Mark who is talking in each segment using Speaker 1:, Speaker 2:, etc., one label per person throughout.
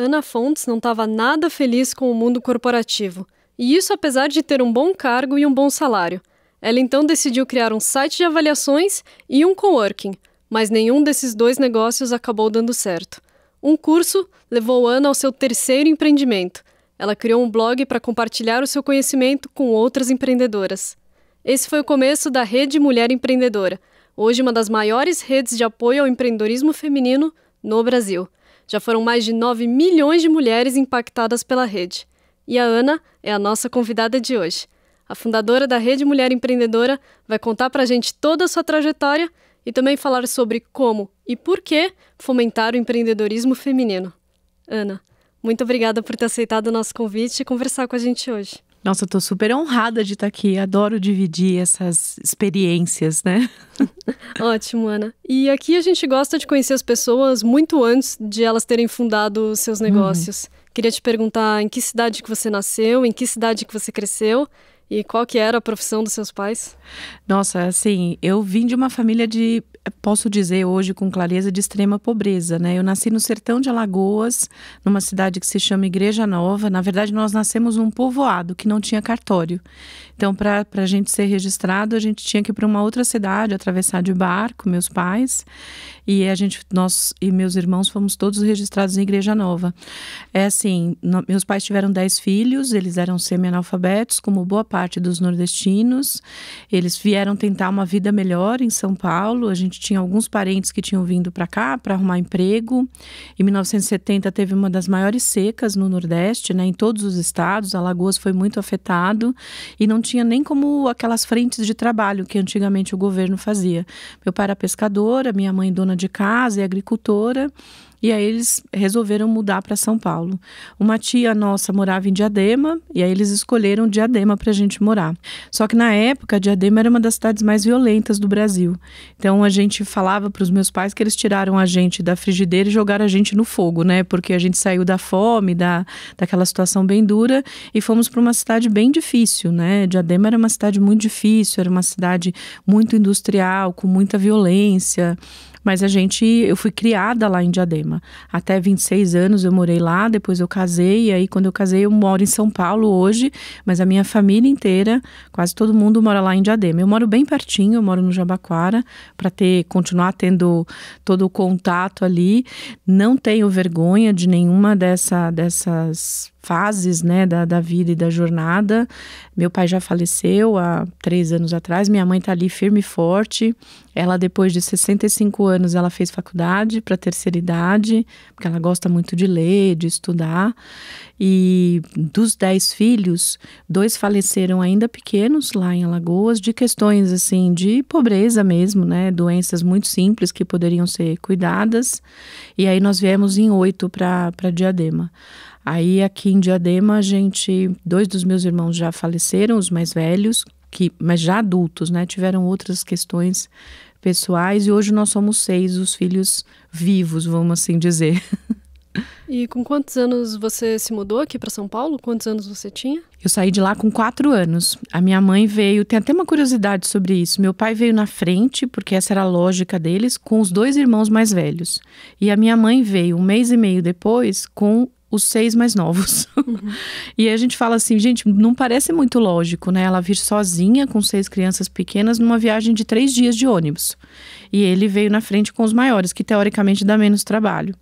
Speaker 1: Ana Fontes não estava nada feliz com o mundo corporativo, e isso apesar de ter um bom cargo e um bom salário. Ela então decidiu criar um site de avaliações e um coworking, mas nenhum desses dois negócios acabou dando certo. Um curso levou Ana ao seu terceiro empreendimento. Ela criou um blog para compartilhar o seu conhecimento com outras empreendedoras. Esse foi o começo da Rede Mulher Empreendedora, hoje uma das maiores redes de apoio ao empreendedorismo feminino no Brasil. Já foram mais de 9 milhões de mulheres impactadas pela rede. E a Ana é a nossa convidada de hoje. A fundadora da Rede Mulher Empreendedora vai contar para a gente toda a sua trajetória e também falar sobre como e por que fomentar o empreendedorismo feminino. Ana, muito obrigada por ter aceitado o nosso convite e conversar com a gente hoje.
Speaker 2: Nossa, estou super honrada de estar tá aqui. Adoro dividir essas experiências, né?
Speaker 1: Ótimo, Ana. E aqui a gente gosta de conhecer as pessoas muito antes de elas terem fundado seus uhum. negócios. Uhum. Queria te perguntar em que cidade que você nasceu, em que cidade que você cresceu e qual que era a profissão dos seus pais?
Speaker 2: Nossa, assim, eu vim de uma família de posso dizer hoje com clareza de extrema pobreza, né? Eu nasci no sertão de Alagoas, numa cidade que se chama Igreja Nova. Na verdade, nós nascemos num povoado que não tinha cartório. Então, para a gente ser registrado, a gente tinha que ir para uma outra cidade, atravessar de barco, meus pais. E a gente, nós e meus irmãos fomos todos registrados em Igreja Nova. É assim, no, meus pais tiveram dez filhos, eles eram semi-analfabetos, como boa parte dos nordestinos. Eles vieram tentar uma vida melhor em São Paulo. A gente tinha alguns parentes que tinham vindo para cá para arrumar emprego. Em 1970 teve uma das maiores secas no Nordeste, né, em todos os estados. Alagoas foi muito afetado e não tinha nem como aquelas frentes de trabalho que antigamente o governo fazia. Meu pai era pescador, a minha mãe dona de casa e agricultora. E aí eles resolveram mudar para São Paulo. Uma tia nossa morava em Diadema e aí eles escolheram Diadema para a gente morar. Só que na época Diadema era uma das cidades mais violentas do Brasil. Então a gente falava para os meus pais que eles tiraram a gente da frigideira e jogaram a gente no fogo, né? Porque a gente saiu da fome, da daquela situação bem dura e fomos para uma cidade bem difícil, né? Diadema era uma cidade muito difícil, era uma cidade muito industrial, com muita violência. Mas a gente, eu fui criada lá em Diadema. Até 26 anos eu morei lá, depois eu casei, e aí quando eu casei eu moro em São Paulo hoje, mas a minha família inteira, quase todo mundo mora lá em Diadema. Eu moro bem pertinho, eu moro no Jabaquara, para ter continuar tendo todo o contato ali. Não tenho vergonha de nenhuma dessa, dessas fases né, da, da vida e da jornada. Meu pai já faleceu há três anos atrás, minha mãe está ali firme e forte. Ela depois de 65 anos ela fez faculdade para terceira idade, porque ela gosta muito de ler, de estudar. E dos dez filhos, dois faleceram ainda pequenos lá em Alagoas de questões assim de pobreza mesmo, né? Doenças muito simples que poderiam ser cuidadas. E aí nós viemos em oito para Diadema. Aí aqui em Diadema, a gente, dois dos meus irmãos já faleceram, os mais velhos, que, mas já adultos, né? Tiveram outras questões pessoais e hoje nós somos seis, os filhos vivos, vamos assim dizer.
Speaker 1: E com quantos anos você se mudou aqui para São Paulo? Quantos anos você tinha?
Speaker 2: Eu saí de lá com quatro anos. A minha mãe veio, tem até uma curiosidade sobre isso. Meu pai veio na frente, porque essa era a lógica deles, com os dois irmãos mais velhos. E a minha mãe veio um mês e meio depois com os seis mais novos. Uhum. e a gente fala assim, gente, não parece muito lógico, né? Ela vir sozinha com seis crianças pequenas numa viagem de três dias de ônibus. E ele veio na frente com os maiores, que teoricamente dá menos trabalho.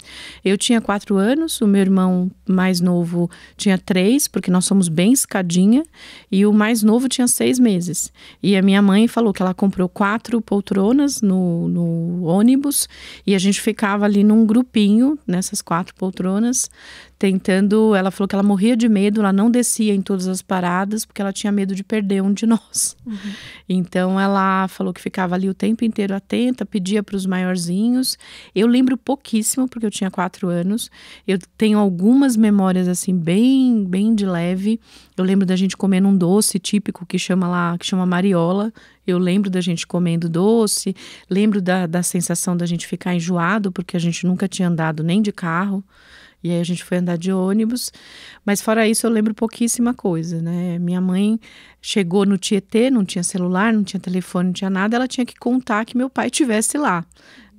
Speaker 2: Eu tinha quatro anos, o meu irmão mais novo tinha três, porque nós somos bem escadinha, e o mais novo tinha seis meses. E a minha mãe falou que ela comprou quatro poltronas no, no ônibus, e a gente ficava ali num grupinho, nessas quatro poltronas, tentando. Ela falou que ela morria de medo, ela não descia em todas as paradas porque ela tinha medo de perder um de nós. Uhum. Então ela falou que ficava ali o tempo inteiro atenta, pedia para os maiorzinhos. Eu lembro pouquíssimo porque eu tinha quatro anos. Eu tenho algumas memórias assim bem, bem de leve. Eu lembro da gente comendo um doce típico que chama lá, que chama mariola. Eu lembro da gente comendo doce, lembro da, da sensação da gente ficar enjoado, porque a gente nunca tinha andado nem de carro. E aí a gente foi andar de ônibus, mas fora isso eu lembro pouquíssima coisa, né? Minha mãe chegou no Tietê, não tinha celular, não tinha telefone, não tinha nada, ela tinha que contar que meu pai estivesse lá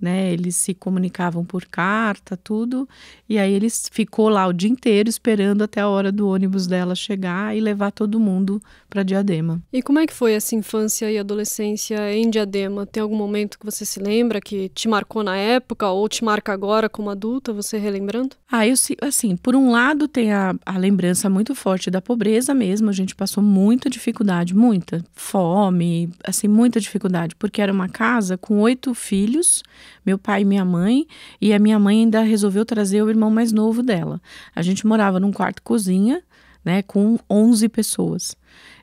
Speaker 2: né? Eles se comunicavam por carta, tudo. E aí eles ficou lá o dia inteiro esperando até a hora do ônibus dela chegar e levar todo mundo para Diadema.
Speaker 1: E como é que foi essa infância e adolescência em Diadema? Tem algum momento que você se lembra que te marcou na época ou te marca agora como adulta, você relembrando?
Speaker 2: Ah, eu assim, por um lado tem a, a lembrança muito forte da pobreza mesmo, a gente passou muita dificuldade, muita fome, assim, muita dificuldade, porque era uma casa com oito filhos meu pai e minha mãe, e a minha mãe ainda resolveu trazer o irmão mais novo dela. A gente morava num quarto cozinha, né, com 11 pessoas.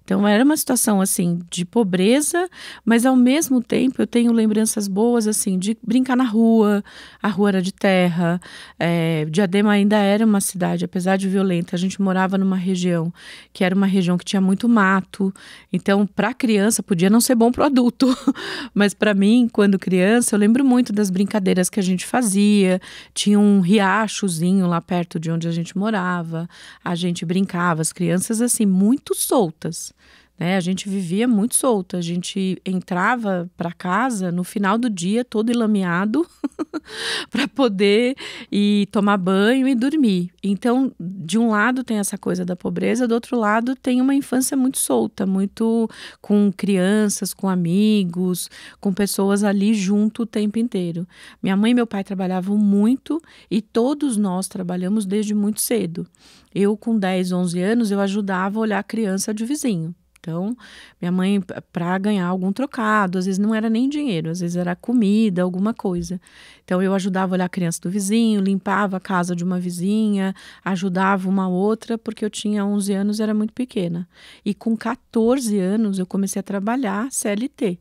Speaker 2: Então era uma situação assim de pobreza, mas ao mesmo tempo eu tenho lembranças boas assim de brincar na rua. A rua era de terra. É, Diadema ainda era uma cidade, apesar de violenta, a gente morava numa região que era uma região que tinha muito mato. Então para criança podia não ser bom para o adulto, mas para mim quando criança eu lembro muito das brincadeiras que a gente fazia. Tinha um riachozinho lá perto de onde a gente morava. A gente brincava, as crianças assim muito soltas. Né? A gente vivia muito solta, a gente entrava para casa no final do dia todo lameado para poder ir tomar banho e dormir. Então, de um lado tem essa coisa da pobreza, do outro lado tem uma infância muito solta, muito com crianças, com amigos, com pessoas ali junto o tempo inteiro. Minha mãe e meu pai trabalhavam muito e todos nós trabalhamos desde muito cedo. Eu com 10, 11 anos, eu ajudava a olhar a criança de vizinho. Então, minha mãe, para ganhar algum trocado, às vezes não era nem dinheiro, às vezes era comida, alguma coisa. Então, eu ajudava a olhar a criança do vizinho, limpava a casa de uma vizinha, ajudava uma outra, porque eu tinha 11 anos era muito pequena. E com 14 anos, eu comecei a trabalhar CLT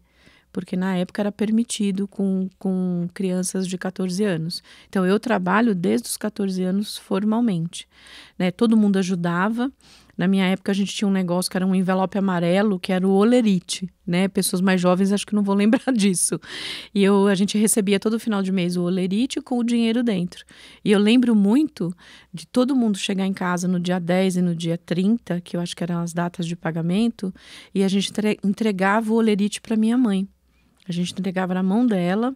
Speaker 2: porque na época era permitido com, com crianças de 14 anos. Então eu trabalho desde os 14 anos formalmente. Né? Todo mundo ajudava, na minha época, a gente tinha um negócio que era um envelope amarelo, que era o olerite, né? Pessoas mais jovens acho que não vão lembrar disso. E eu, a gente recebia todo final de mês o olerite com o dinheiro dentro. E eu lembro muito de todo mundo chegar em casa no dia 10 e no dia 30, que eu acho que eram as datas de pagamento, e a gente entregava o olerite para minha mãe. A gente entregava na mão dela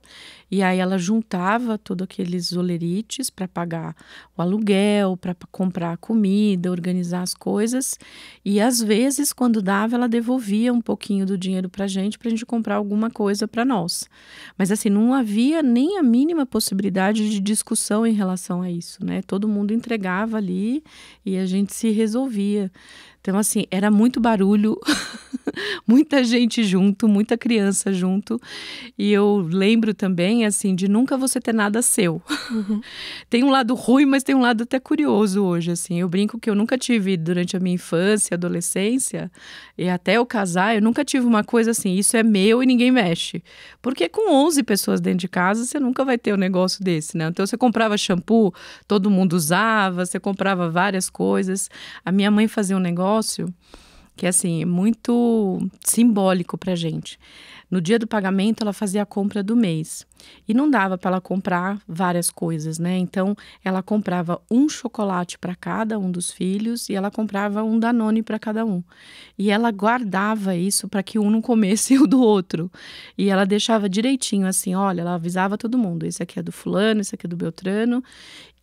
Speaker 2: e aí ela juntava todos aqueles olerites para pagar o aluguel, para comprar comida, organizar as coisas. E às vezes, quando dava, ela devolvia um pouquinho do dinheiro para a gente, para a gente comprar alguma coisa para nós. Mas assim, não havia nem a mínima possibilidade de discussão em relação a isso, né? Todo mundo entregava ali e a gente se resolvia. Então, assim, era muito barulho, muita gente junto, muita criança junto. E eu lembro também, assim, de nunca você ter nada seu. Uhum. tem um lado ruim, mas tem um lado até curioso hoje, assim. Eu brinco que eu nunca tive, durante a minha infância, adolescência, e até eu casar, eu nunca tive uma coisa assim, isso é meu e ninguém mexe. Porque com 11 pessoas dentro de casa, você nunca vai ter um negócio desse, né? Então, você comprava shampoo, todo mundo usava, você comprava várias coisas. A minha mãe fazia um negócio negócio que assim, é muito simbólico para gente. No dia do pagamento, ela fazia a compra do mês. E não dava para ela comprar várias coisas, né? Então, ela comprava um chocolate para cada um dos filhos e ela comprava um Danone para cada um. E ela guardava isso para que um não comesse o do outro. E ela deixava direitinho assim, olha, ela avisava todo mundo, esse aqui é do fulano, esse aqui é do Beltrano.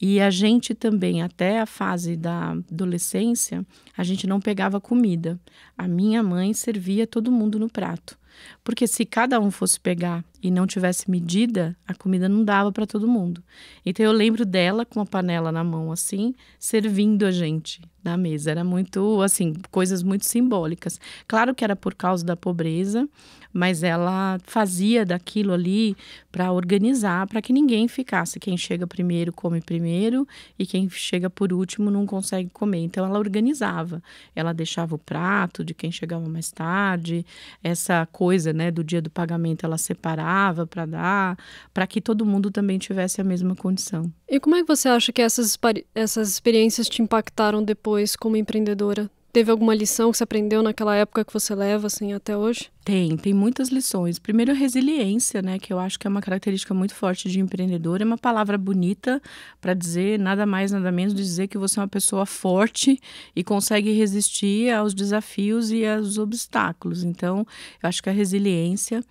Speaker 2: E a gente também, até a fase da adolescência, a gente não pegava comida. A minha mãe servia todo mundo no prato. Porque se cada um fosse pegar e não tivesse medida, a comida não dava para todo mundo. Então eu lembro dela com a panela na mão assim, servindo a gente, na mesa. Era muito, assim, coisas muito simbólicas. Claro que era por causa da pobreza, mas ela fazia daquilo ali para organizar, para que ninguém ficasse. Quem chega primeiro come primeiro e quem chega por último não consegue comer. Então ela organizava. Ela deixava o prato de quem chegava mais tarde, essa coisa, né, do dia do pagamento ela separava para dar, para que todo mundo também tivesse a mesma condição.
Speaker 1: E como é que você acha que essas, essas experiências te impactaram depois? depois como empreendedora? Teve alguma lição que você aprendeu naquela época que você leva assim até hoje?
Speaker 2: Tem, tem muitas lições. Primeiro, resiliência, né, que eu acho que é uma característica muito forte de empreendedor. É uma palavra bonita para dizer nada mais, nada menos de dizer que você é uma pessoa forte e consegue resistir aos desafios e aos obstáculos. Então, eu acho que a resiliência.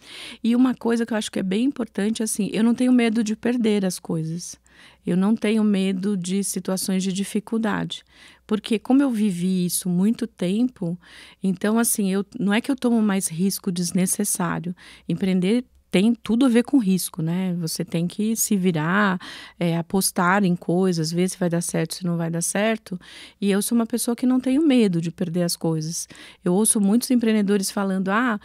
Speaker 2: E uma coisa que eu acho que é bem importante, assim, eu não tenho medo de perder as coisas. Eu não tenho medo de situações de dificuldade, porque como eu vivi isso muito tempo, então assim, eu não é que eu tomo mais risco desnecessário. Empreender tem tudo a ver com risco, né? Você tem que se virar, é, apostar em coisas, ver se vai dar certo, se não vai dar certo. E eu sou uma pessoa que não tenho medo de perder as coisas. Eu ouço muitos empreendedores falando: ah,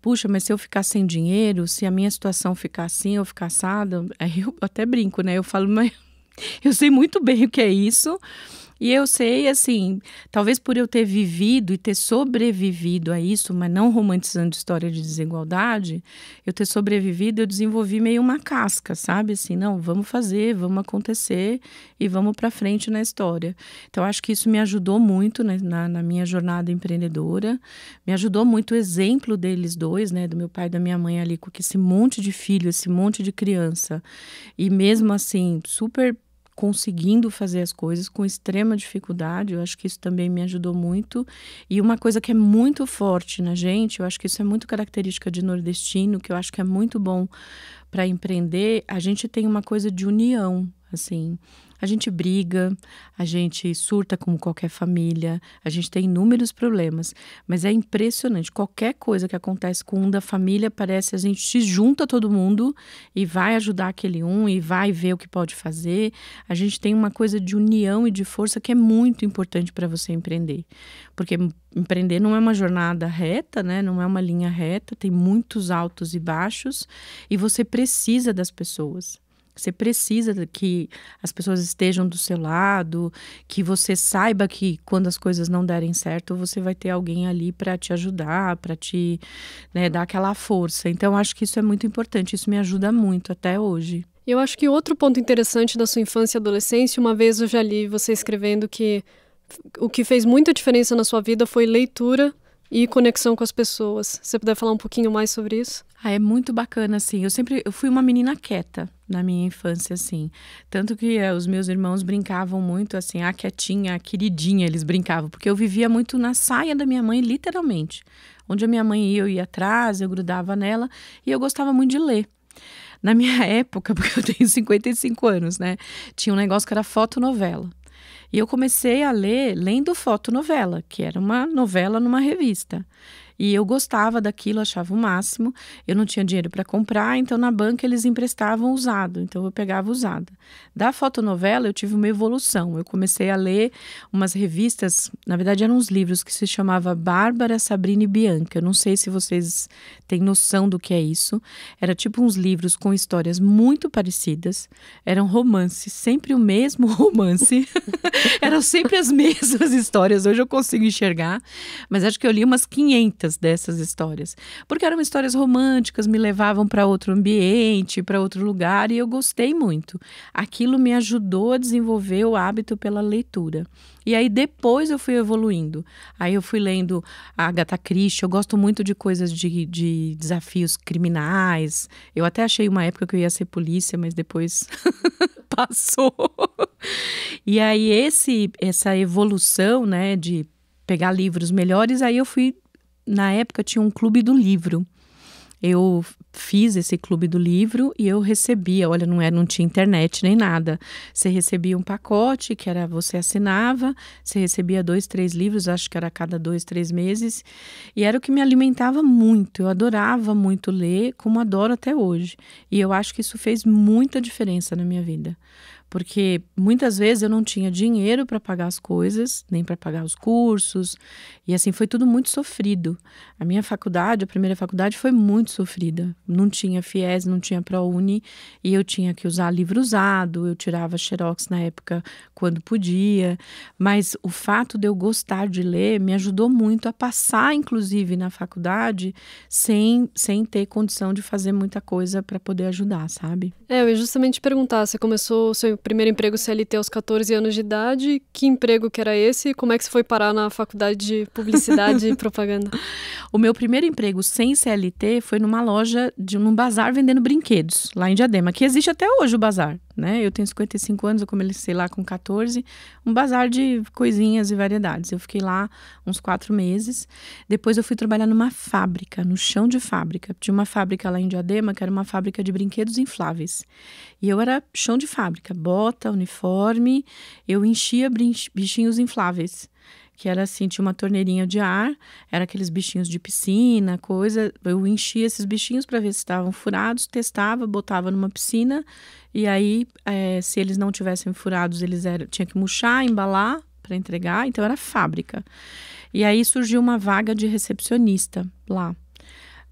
Speaker 2: puxa, mas se eu ficar sem dinheiro, se a minha situação ficar assim ou ficar assada, eu até brinco, né? Eu falo, mas eu sei muito bem o que é isso. E eu sei, assim, talvez por eu ter vivido e ter sobrevivido a isso, mas não romantizando história de desigualdade, eu ter sobrevivido, eu desenvolvi meio uma casca, sabe? Assim, não, vamos fazer, vamos acontecer e vamos para frente na história. Então, acho que isso me ajudou muito né, na, na, minha jornada empreendedora, me ajudou muito o exemplo deles dois, né? Do meu pai e da minha mãe ali, com esse monte de filho, esse monte de criança. E mesmo assim, super conseguindo fazer as coisas com extrema dificuldade. Eu acho que isso também me ajudou muito. E uma coisa que é muito forte na gente, eu acho que isso é muito característica de nordestino, que eu acho que é muito bom para empreender, a gente tem uma coisa de união assim. A gente briga, a gente surta como qualquer família, a gente tem inúmeros problemas, mas é impressionante. Qualquer coisa que acontece com um da família, parece a gente se junta todo mundo e vai ajudar aquele um e vai ver o que pode fazer. A gente tem uma coisa de união e de força que é muito importante para você empreender. Porque empreender não é uma jornada reta, né? Não é uma linha reta, tem muitos altos e baixos e você precisa das pessoas. Você precisa que as pessoas estejam do seu lado, que você saiba que quando as coisas não derem certo, você vai ter alguém ali para te ajudar, para te né, dar aquela força. Então, acho que isso é muito importante. Isso me ajuda muito até hoje.
Speaker 1: Eu acho que outro ponto interessante da sua infância e adolescência, uma vez eu já li você escrevendo que o que fez muita diferença na sua vida foi leitura e conexão com as pessoas. você puder falar um pouquinho mais sobre isso? Ah,
Speaker 2: é muito bacana, assim. Eu sempre eu fui uma menina quieta na minha infância, assim. Tanto que eh, os meus irmãos brincavam muito, assim, a quietinha, a queridinha, eles brincavam. Porque eu vivia muito na saia da minha mãe, literalmente. Onde a minha mãe ia, eu ia atrás, eu grudava nela. E eu gostava muito de ler. Na minha época, porque eu tenho 55 anos, né? Tinha um negócio que era fotonovela. E eu comecei a ler lendo fotonovela, que era uma novela numa revista. E eu gostava daquilo, achava o máximo. Eu não tinha dinheiro para comprar, então na banca eles emprestavam usado. Então eu pegava usado Da fotonovela eu tive uma evolução. Eu comecei a ler umas revistas, na verdade eram uns livros que se chamava Bárbara, Sabrina e Bianca. Eu não sei se vocês têm noção do que é isso. Era tipo uns livros com histórias muito parecidas. Eram romances, sempre o mesmo romance. eram sempre as mesmas histórias. Hoje eu consigo enxergar, mas acho que eu li umas 500 dessas histórias. Porque eram histórias românticas, me levavam para outro ambiente, para outro lugar, e eu gostei muito. Aquilo me ajudou a desenvolver o hábito pela leitura. E aí depois eu fui evoluindo. Aí eu fui lendo a Agatha Christie, eu gosto muito de coisas de, de desafios criminais. Eu até achei uma época que eu ia ser polícia, mas depois passou. e aí esse essa evolução, né, de pegar livros melhores, aí eu fui na época tinha um clube do livro. Eu fiz esse clube do livro e eu recebia, olha, não era, é, não tinha internet nem nada. Você recebia um pacote que era você assinava, você recebia dois, três livros, acho que era a cada dois, três meses, e era o que me alimentava muito. Eu adorava muito ler, como adoro até hoje. E eu acho que isso fez muita diferença na minha vida porque muitas vezes eu não tinha dinheiro para pagar as coisas, nem para pagar os cursos, e assim foi tudo muito sofrido. A minha faculdade, a primeira faculdade foi muito sofrida. Não tinha FIES, não tinha ProUni, e eu tinha que usar livro usado, eu tirava xerox na época quando podia, mas o fato de eu gostar de ler me ajudou muito a passar inclusive na faculdade sem sem ter condição de fazer muita coisa para poder ajudar, sabe?
Speaker 1: É, eu ia justamente perguntar, você começou o seu primeiro emprego CLT aos 14 anos de idade. Que emprego que era esse? Como é que você foi parar na faculdade
Speaker 2: de publicidade e propaganda? O meu primeiro emprego sem CLT foi numa loja de um bazar vendendo brinquedos, lá em Diadema, que existe até hoje o bazar né? Eu tenho 55 anos, eu comecei lá com 14, um bazar de coisinhas e variedades. Eu fiquei lá uns quatro meses. Depois eu fui trabalhar numa fábrica, no chão de fábrica. Tinha uma fábrica lá em Diadema, que era uma fábrica de brinquedos infláveis. E eu era chão de fábrica, bota, uniforme, eu enchia bichinhos infláveis que era assim, tinha uma torneirinha de ar, era aqueles bichinhos de piscina, coisa. Eu enchia esses bichinhos para ver se estavam furados, testava, botava numa piscina, e aí, é, se eles não tivessem furados, eles eram, tinha que murchar, embalar para entregar, então era fábrica. E aí surgiu uma vaga de recepcionista lá.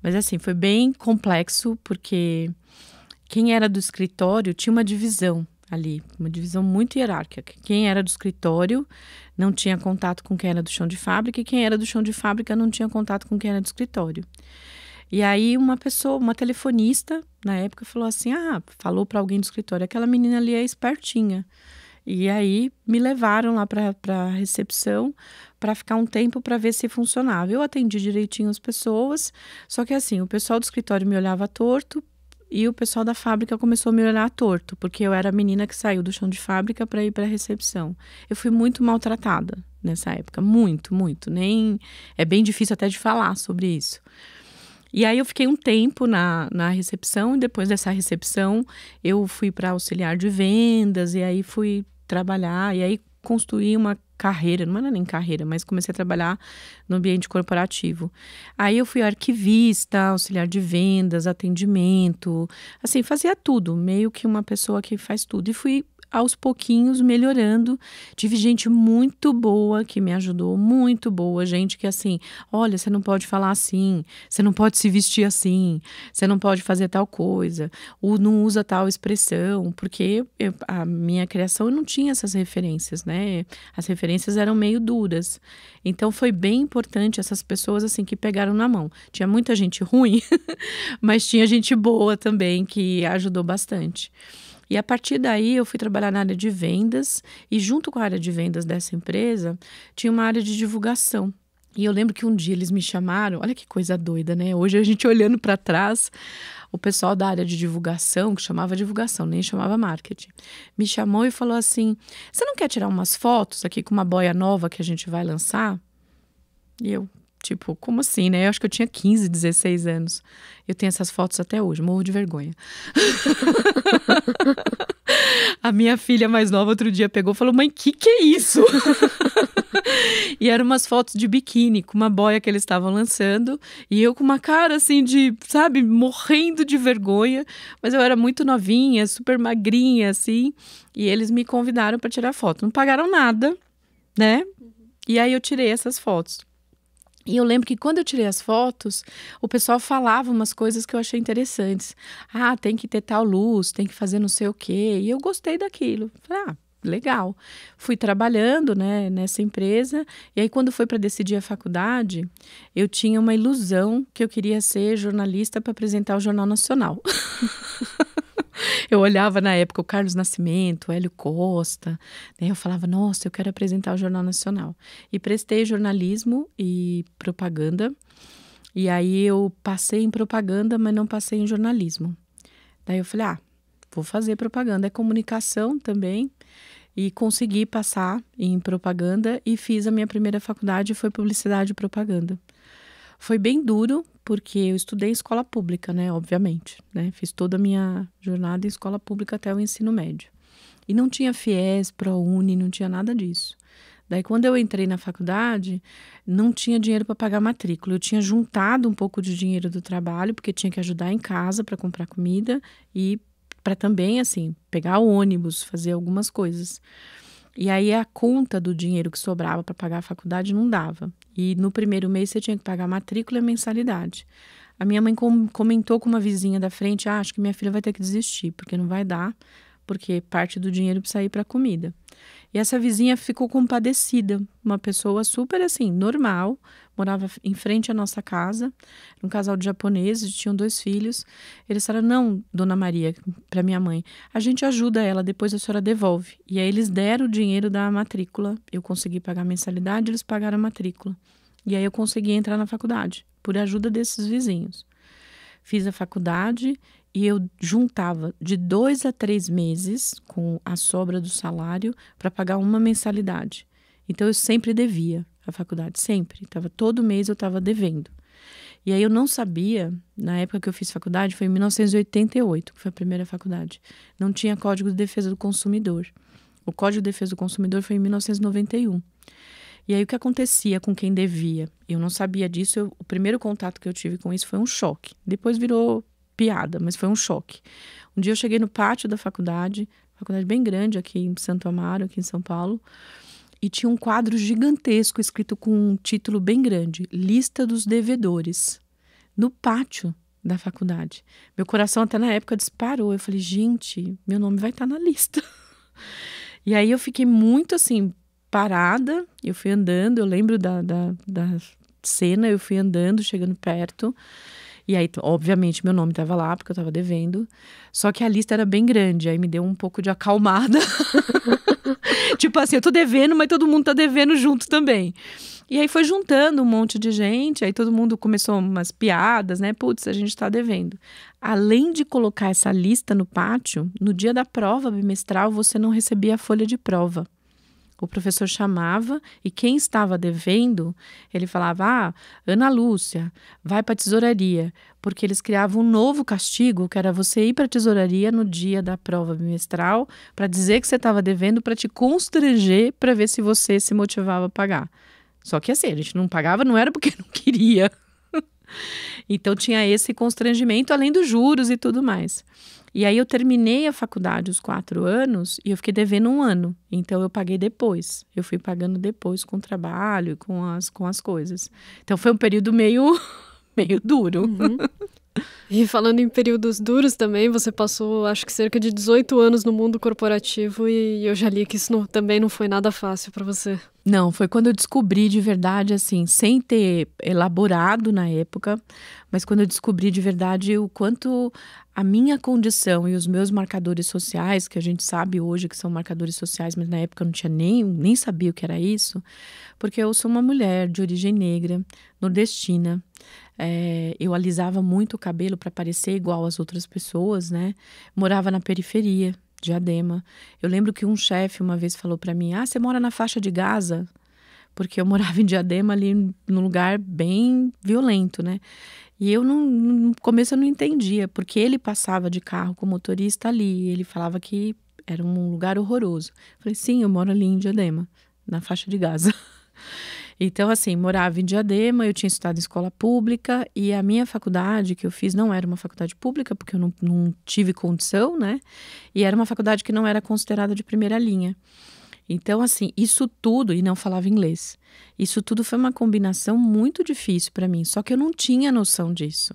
Speaker 2: Mas assim, foi bem complexo, porque quem era do escritório tinha uma divisão ali, uma divisão muito hierárquica. Quem era do escritório não tinha contato com quem era do chão de fábrica e quem era do chão de fábrica não tinha contato com quem era do escritório. E aí uma pessoa, uma telefonista na época falou assim: "Ah, falou para alguém do escritório, aquela menina ali é espertinha". E aí me levaram lá para a recepção para ficar um tempo para ver se funcionava. Eu atendi direitinho as pessoas, só que assim, o pessoal do escritório me olhava torto, e o pessoal da fábrica começou a me olhar torto, porque eu era a menina que saiu do chão de fábrica para ir para a recepção. Eu fui muito maltratada nessa época, muito, muito. Nem é bem difícil até de falar sobre isso. E aí eu fiquei um tempo na, na recepção e depois dessa recepção eu fui para auxiliar de vendas e aí fui trabalhar e aí construir uma carreira, não era nem carreira, mas comecei a trabalhar no ambiente corporativo. Aí eu fui arquivista, auxiliar de vendas, atendimento, assim, fazia tudo, meio que uma pessoa que faz tudo. E fui aos pouquinhos melhorando. Tive gente muito boa que me ajudou, muito boa, gente que assim, olha, você não pode falar assim, você não pode se vestir assim, você não pode fazer tal coisa, ou não usa tal expressão, porque eu, a minha criação eu não tinha essas referências, né? As referências eram meio duras. Então foi bem importante essas pessoas assim que pegaram na mão. Tinha muita gente ruim, mas tinha gente boa também que ajudou bastante. E a partir daí eu fui trabalhar na área de vendas e junto com a área de vendas dessa empresa tinha uma área de divulgação. E eu lembro que um dia eles me chamaram, olha que coisa doida, né? Hoje a gente olhando para trás, o pessoal da área de divulgação, que chamava divulgação, nem chamava marketing, me chamou e falou assim: "Você não quer tirar umas fotos aqui com uma boia nova que a gente vai lançar?" E eu, Tipo, como assim, né? Eu acho que eu tinha 15, 16 anos. Eu tenho essas fotos até hoje, morro de vergonha. a minha filha mais nova outro dia pegou e falou: "Mãe, que que é isso?" e eram umas fotos de biquíni com uma boia que eles estavam lançando e eu com uma cara assim de, sabe, morrendo de vergonha, mas eu era muito novinha, super magrinha assim, e eles me convidaram para tirar foto. Não pagaram nada, né? E aí eu tirei essas fotos. E eu lembro que quando eu tirei as fotos, o pessoal falava umas coisas que eu achei interessantes. Ah, tem que ter tal luz, tem que fazer não sei o quê. E eu gostei daquilo. Falei, ah, legal. Fui trabalhando né, nessa empresa. E aí, quando foi para decidir a faculdade, eu tinha uma ilusão que eu queria ser jornalista para apresentar o Jornal Nacional. Eu olhava na época o Carlos Nascimento, o Hélio Costa, né? Eu falava, nossa, eu quero apresentar o Jornal Nacional. E prestei jornalismo e propaganda. E aí eu passei em propaganda, mas não passei em jornalismo. Daí eu falei, ah, vou fazer propaganda, é comunicação também. E consegui passar em propaganda e fiz a minha primeira faculdade, foi publicidade e propaganda. Foi bem duro, porque eu estudei escola pública, né? Obviamente, né? Fiz toda a minha jornada em escola pública até o ensino médio. E não tinha FIES, ProUni, não tinha nada disso. Daí, quando eu entrei na faculdade, não tinha dinheiro para pagar matrícula. Eu tinha juntado um pouco de dinheiro do trabalho, porque tinha que ajudar em casa para comprar comida e para também, assim, pegar ônibus, fazer algumas coisas. E aí a conta do dinheiro que sobrava para pagar a faculdade não dava. E no primeiro mês você tinha que pagar a matrícula e mensalidade. A minha mãe com comentou com uma vizinha da frente: ah, acho que minha filha vai ter que desistir, porque não vai dar, porque parte do dinheiro precisa ir para comida. E essa vizinha ficou compadecida, uma pessoa super assim, normal, morava em frente à nossa casa, um casal de japoneses, tinham dois filhos. Eles falaram: "Não, dona Maria, para minha mãe, a gente ajuda ela, depois a senhora devolve". E aí eles deram o dinheiro da matrícula. Eu consegui pagar a mensalidade, eles pagaram a matrícula. E aí eu consegui entrar na faculdade por ajuda desses vizinhos. Fiz a faculdade e eu juntava de dois a três meses com a sobra do salário para pagar uma mensalidade. Então eu sempre devia da faculdade, sempre. Tava, todo mês eu estava devendo. E aí eu não sabia, na época que eu fiz faculdade, foi em 1988, que foi a primeira faculdade. Não tinha Código de Defesa do Consumidor. O Código de Defesa do Consumidor foi em 1991. E aí o que acontecia com quem devia? Eu não sabia disso, eu, o primeiro contato que eu tive com isso foi um choque. Depois virou piada, mas foi um choque. Um dia eu cheguei no pátio da faculdade, faculdade bem grande aqui em Santo Amaro, aqui em São Paulo, e tinha um quadro gigantesco escrito com um título bem grande: Lista dos Devedores, no pátio da faculdade. Meu coração até na época disparou. Eu falei, gente, meu nome vai estar tá na lista. e aí eu fiquei muito assim, parada. Eu fui andando, eu lembro da, da, da cena, eu fui andando, chegando perto. E aí, obviamente, meu nome estava lá, porque eu estava devendo. Só que a lista era bem grande, aí me deu um pouco de acalmada. tipo assim, eu tô devendo, mas todo mundo tá devendo junto também. E aí foi juntando um monte de gente, aí todo mundo começou umas piadas, né? Putz, a gente tá devendo. Além de colocar essa lista no pátio, no dia da prova bimestral você não recebia a folha de prova o professor chamava e quem estava devendo, ele falava: Ah, Ana Lúcia, vai para a tesouraria. Porque eles criavam um novo castigo, que era você ir para a tesouraria no dia da prova bimestral, para dizer que você estava devendo, para te constranger, para ver se você se motivava a pagar. Só que assim, a gente não pagava, não era porque não queria. então tinha esse constrangimento, além dos juros e tudo mais. E aí eu terminei a faculdade os quatro anos e eu fiquei devendo um ano. Então eu paguei depois. Eu fui pagando depois com o trabalho, com as, com as coisas. Então foi um período meio, meio duro. Uhum. E falando em
Speaker 1: períodos duros também, você passou acho que cerca de 18 anos no mundo corporativo e eu já li que isso não, também não foi nada fácil para você.
Speaker 2: Não, foi quando eu descobri de verdade, assim, sem ter elaborado na época, mas quando eu descobri de verdade o quanto a minha condição e os meus marcadores sociais, que a gente sabe hoje que são marcadores sociais, mas na época eu não tinha nem, nem sabia o que era isso, porque eu sou uma mulher de origem negra, nordestina, é, eu alisava muito o cabelo para parecer igual às outras pessoas, né? Morava na periferia, de Adema. Eu lembro que um chefe uma vez falou para mim: "Ah, você mora na faixa de Gaza?" Porque eu morava em Diadema ali num lugar bem violento, né? E eu não, no começo eu não entendia, porque ele passava de carro com o motorista ali, ele falava que era um lugar horroroso. Eu falei: "Sim, eu moro ali em Diadema, na faixa de Gaza." Então, assim, morava em Diadema, eu tinha estudado em escola pública e a minha faculdade que eu fiz não era uma faculdade pública, porque eu não, não tive condição, né? E era uma faculdade que não era considerada de primeira linha. Então, assim, isso tudo, e não falava inglês, isso tudo foi uma combinação muito difícil para mim, só que eu não tinha noção disso.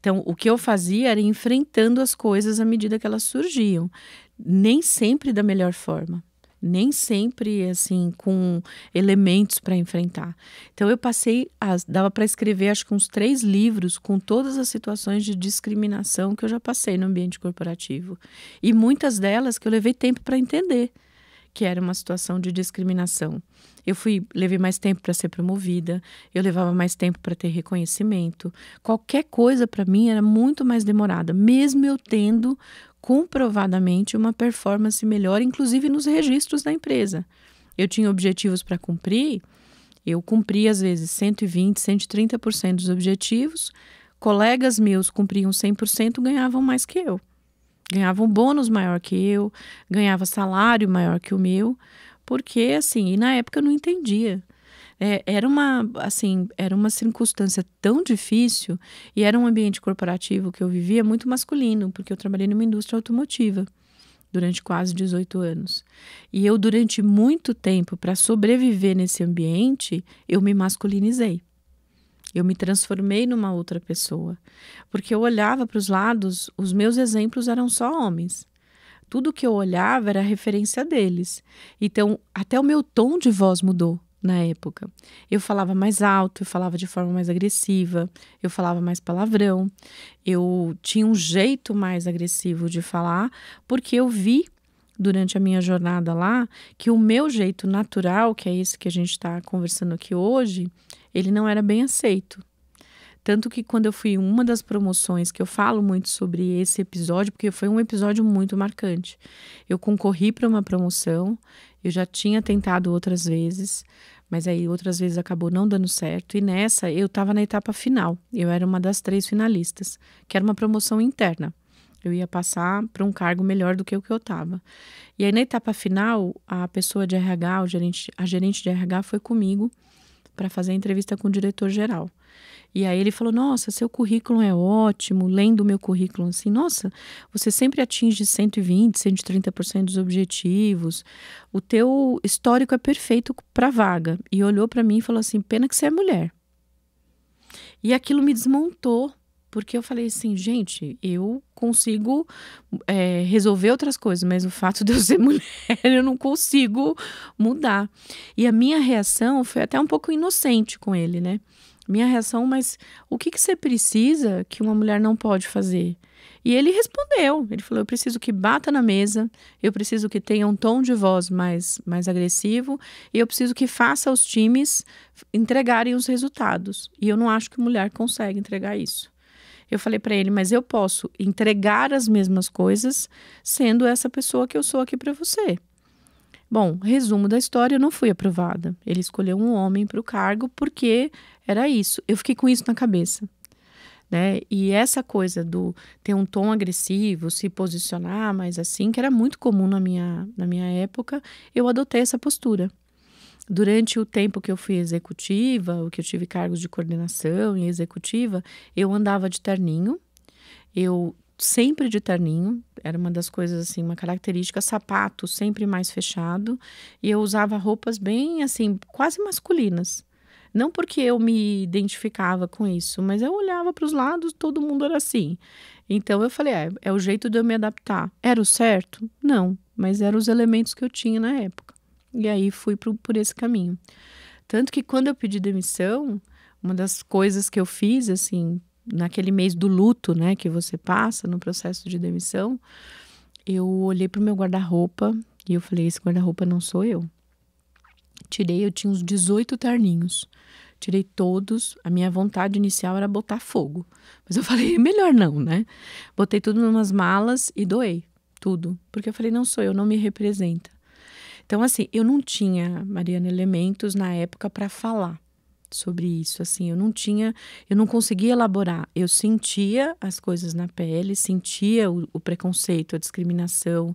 Speaker 2: Então, o que eu fazia era enfrentando as coisas à medida que elas surgiam, nem sempre da melhor forma nem sempre assim com elementos para enfrentar. Então eu passei, a, dava para escrever acho que uns três livros com todas as situações de discriminação que eu já passei no ambiente corporativo e muitas delas que eu levei tempo para entender que era uma situação de discriminação. Eu fui, levei mais tempo para ser promovida, eu levava mais tempo para ter reconhecimento. Qualquer coisa para mim era muito mais demorada, mesmo eu tendo comprovadamente uma performance melhor, inclusive nos registros da empresa. Eu tinha objetivos para cumprir, eu cumpri às vezes 120, 130% dos objetivos, colegas meus cumpriam 100%, ganhavam mais que eu. Ganhavam bônus maior que eu, ganhava salário maior que o meu, porque assim, e na época eu não entendia. É, era uma, assim, era uma circunstância tão difícil e era um ambiente corporativo que eu vivia muito masculino, porque eu trabalhei numa indústria automotiva durante quase 18 anos. E eu, durante muito tempo, para sobreviver nesse ambiente, eu me masculinizei. Eu me transformei numa outra pessoa. Porque eu olhava para os lados, os meus exemplos eram só homens. Tudo que eu olhava era referência deles. Então, até o meu tom de voz mudou na época. Eu falava mais alto, eu falava de forma mais agressiva, eu falava mais palavrão, eu tinha um jeito mais agressivo de falar, porque eu vi durante a minha jornada lá que o meu jeito natural, que é esse que a gente está conversando aqui hoje, ele não era bem aceito. Tanto que quando eu fui em uma das promoções, que eu falo muito sobre esse episódio, porque foi um episódio muito marcante. Eu concorri para uma promoção, eu já tinha tentado outras vezes, mas aí outras vezes acabou não dando certo. E nessa eu estava na etapa final. Eu era uma das três finalistas, que era uma promoção interna. Eu ia passar para um cargo melhor do que o que eu estava. E aí na etapa final, a pessoa de RH, o gerente, a gerente de RH foi comigo para fazer a entrevista com o diretor geral. E aí ele falou: Nossa, seu currículo é ótimo. Lendo o meu currículo, assim, nossa, você sempre atinge 120, 130% dos objetivos. O teu histórico é perfeito para vaga. E olhou para mim e falou assim: Pena que você é mulher. E aquilo me desmontou, porque eu falei assim: Gente, eu consigo é, resolver outras coisas, mas o fato de eu ser mulher, eu não consigo mudar. E a minha reação foi até um pouco inocente com ele, né? minha reação, mas o que, que você precisa que uma mulher não pode fazer? E ele respondeu. Ele falou: eu preciso que bata na mesa, eu preciso que tenha um tom de voz mais, mais agressivo, e eu preciso que faça os times entregarem os resultados. E eu não acho que mulher consegue entregar isso. Eu falei para ele, mas eu posso entregar as mesmas coisas sendo essa pessoa que eu sou aqui para você. Bom, resumo da história, eu não fui aprovada. Ele escolheu um homem para o cargo porque era isso. Eu fiquei com isso na cabeça. Né? E essa coisa do ter um tom agressivo, se posicionar mais assim, que era muito comum na minha, na minha época, eu adotei essa postura. Durante o tempo que eu fui executiva, o que eu tive cargos de coordenação e executiva, eu andava de terninho. Eu sempre de terninho, era uma das coisas assim, uma característica, sapato sempre mais fechado, e eu usava roupas bem assim, quase masculinas. Não porque eu me identificava com isso, mas eu olhava para os lados, todo mundo era assim. Então eu falei, é, é o jeito de eu me adaptar. Era o certo? Não, mas eram os elementos que eu tinha na época. E aí fui pro, por esse caminho. Tanto que quando eu pedi demissão, uma das coisas que eu fiz, assim, naquele mês do luto, né, que você passa no processo de demissão, eu olhei para o meu guarda-roupa e eu falei: esse guarda-roupa não sou eu. Tirei, eu tinha uns 18 terninhos. Tirei todos. A minha vontade inicial era botar fogo. Mas eu falei, melhor não, né? Botei tudo numas malas e doei tudo. Porque eu falei, não sou eu, não me representa. Então, assim, eu não tinha, Mariana, elementos na época para falar sobre isso, assim, eu não tinha, eu não conseguia elaborar. Eu sentia as coisas na pele, sentia o, o preconceito, a discriminação,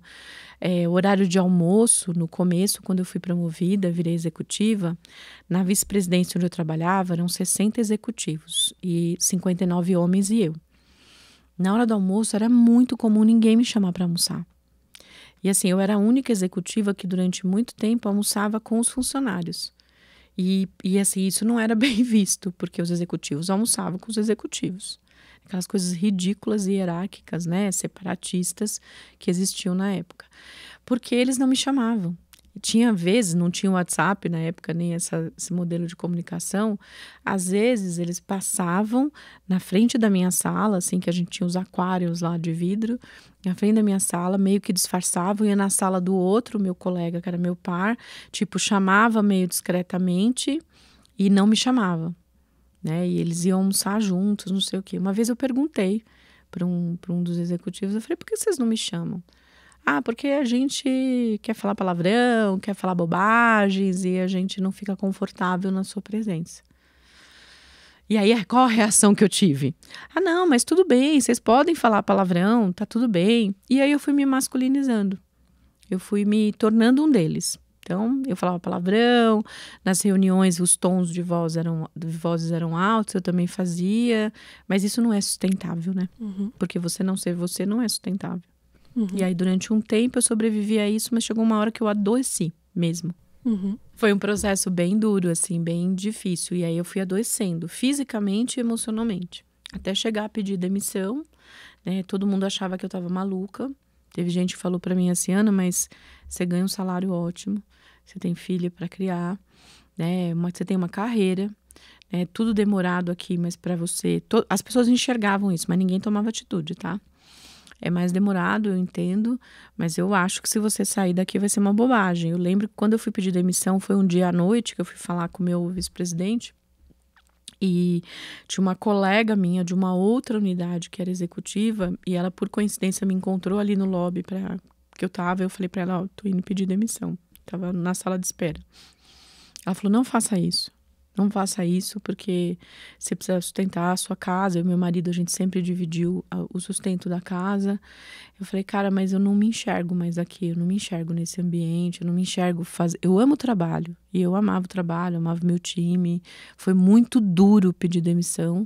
Speaker 2: é, o horário de almoço. No começo, quando eu fui promovida, virei executiva, na vice-presidência onde eu trabalhava eram 60 executivos e 59 homens e eu. Na hora do almoço era muito comum ninguém me chamar para almoçar. E assim, eu era a única executiva que durante muito tempo almoçava com os funcionários. E, e assim, isso não era bem visto, porque os executivos almoçavam com os executivos. Aquelas coisas ridículas e hierárquicas, né? Separatistas que existiam na época. Porque eles não me chamavam tinha vezes, não tinha WhatsApp na época, nem essa, esse modelo de comunicação. Às vezes eles passavam na frente da minha sala, assim, que a gente tinha os aquários lá de vidro, na frente da minha sala, meio que disfarçavam, ia na sala do outro, meu colega, que era meu par, tipo, chamava meio discretamente e não me chamava. Né? E eles iam almoçar juntos, não sei o quê. Uma vez eu perguntei para um, um dos executivos, eu falei, por que vocês não me chamam? Ah, porque a gente quer falar palavrão, quer falar bobagens e a gente não fica confortável na sua presença. E aí, é, qual a reação que eu tive? Ah, não, mas tudo bem, vocês podem falar palavrão, tá tudo bem. E aí eu fui me masculinizando. Eu fui me tornando um deles. Então, eu falava palavrão, nas reuniões os tons de voz eram, de vozes eram altos, eu também fazia, mas isso não é sustentável, né? Uhum. Porque você não ser você não é sustentável. Uhum. E aí, durante um tempo, eu sobrevivi a isso, mas chegou uma hora que eu adoeci mesmo. Uhum. Foi um processo bem duro, assim, bem difícil. E aí eu fui adoecendo, fisicamente e emocionalmente. Até chegar a pedir demissão, né? Todo mundo achava que eu tava maluca. Teve gente que falou para mim assim, Ana, mas você ganha um salário ótimo, você tem filha para criar, né? você tem uma carreira, né? Tudo demorado aqui, mas para você... To... As pessoas enxergavam isso, mas ninguém tomava atitude, tá? É mais demorado, eu entendo, mas eu acho que se você sair daqui vai ser uma bobagem. Eu lembro que quando eu fui pedir demissão, foi um dia à noite que eu fui falar com o meu vice-presidente. E tinha uma colega minha de uma outra unidade que era executiva, e ela, por coincidência, me encontrou ali no lobby para que eu tava. Eu falei para ela: Ó, oh, tô indo pedir demissão. Tava na sala de espera. Ela falou: Não faça isso não faça isso porque você precisa sustentar a sua casa. Eu e meu marido, a gente sempre dividiu ah, o sustento da casa. Eu falei, cara, mas eu não me enxergo mais aqui, eu não me enxergo nesse ambiente, eu não me enxergo fazer. Eu amo o trabalho e eu amava o trabalho, amava meu time. Foi muito duro pedir demissão,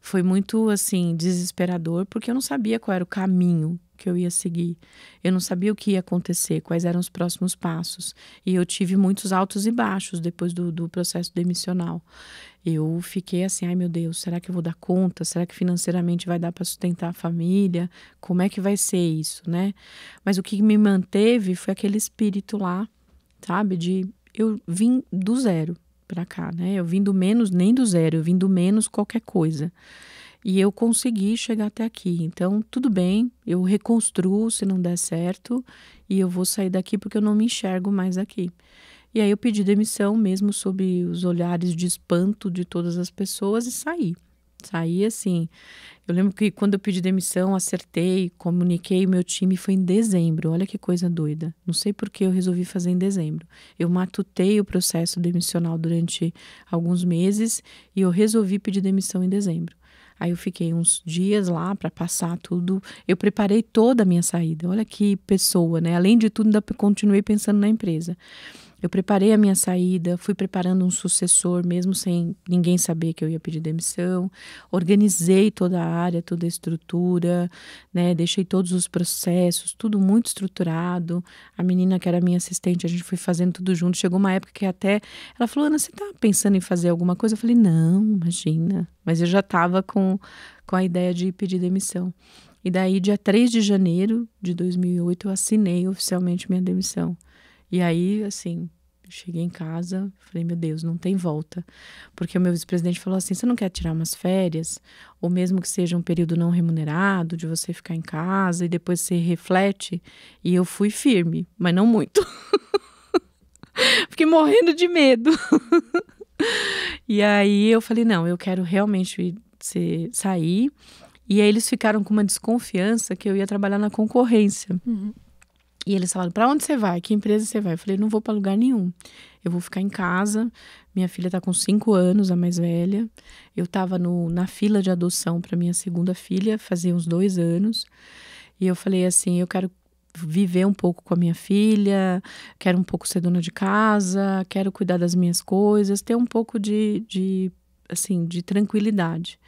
Speaker 2: foi muito, assim, desesperador, porque eu não sabia qual era o caminho que eu ia seguir. Eu não sabia o que ia acontecer, quais eram os próximos passos. E eu tive muitos altos e baixos depois do, do processo demissional. Eu fiquei assim, ai meu Deus, será que eu vou dar conta? Será que financeiramente vai dar para sustentar a família? Como é que vai ser isso, né? Mas o que me manteve foi aquele espírito lá, sabe? De eu vim do zero para cá, né? Eu vim do menos nem do zero, eu vim do menos qualquer coisa e eu consegui chegar até aqui. Então, tudo bem, eu reconstruo se não der certo e eu vou sair daqui porque eu não me enxergo mais aqui. E aí eu pedi demissão mesmo sob os olhares de espanto de todas as pessoas e saí. Saí assim. Eu lembro que quando eu pedi demissão, acertei, comuniquei meu time foi em dezembro. Olha que coisa doida. Não sei por que eu resolvi fazer em dezembro. Eu matutei o processo demissional durante alguns meses e eu resolvi pedir demissão em dezembro. Aí eu fiquei uns dias lá para passar tudo. Eu preparei toda a minha saída. Olha que pessoa, né? Além de tudo, ainda continuei pensando na empresa. Eu preparei a minha saída, fui preparando um sucessor, mesmo sem ninguém saber que eu ia pedir demissão. Organizei toda a área, toda a estrutura, né? Deixei todos os processos, tudo muito estruturado. A menina que era minha assistente, a gente foi fazendo tudo junto. Chegou uma época que até ela falou: Ana, você tá pensando em fazer alguma coisa? Eu falei: Não, imagina. Mas eu já estava com, com a ideia de pedir demissão. E daí, dia 3 de janeiro de 2008, eu assinei oficialmente minha demissão. E aí, assim, cheguei em casa, falei, meu Deus, não tem volta. Porque o meu vice-presidente falou assim: você não quer tirar umas férias? Ou mesmo que seja um período não remunerado, de você ficar em casa e depois você reflete. E eu fui firme, mas não muito. Fiquei morrendo de medo. e aí eu falei: não, eu quero realmente sair. E aí eles ficaram com uma desconfiança que eu ia trabalhar na concorrência. Uhum. E eles falaram: para onde você vai? Que empresa você vai? Eu falei: não vou para lugar nenhum. Eu vou ficar em casa. Minha filha está com cinco anos, a mais velha. Eu estava na fila de adoção para minha segunda filha, fazia uns dois anos. E eu falei assim: eu quero viver um pouco com a minha filha, quero um pouco ser dona de casa, quero cuidar das minhas coisas, ter um pouco de, de assim, de tranquilidade.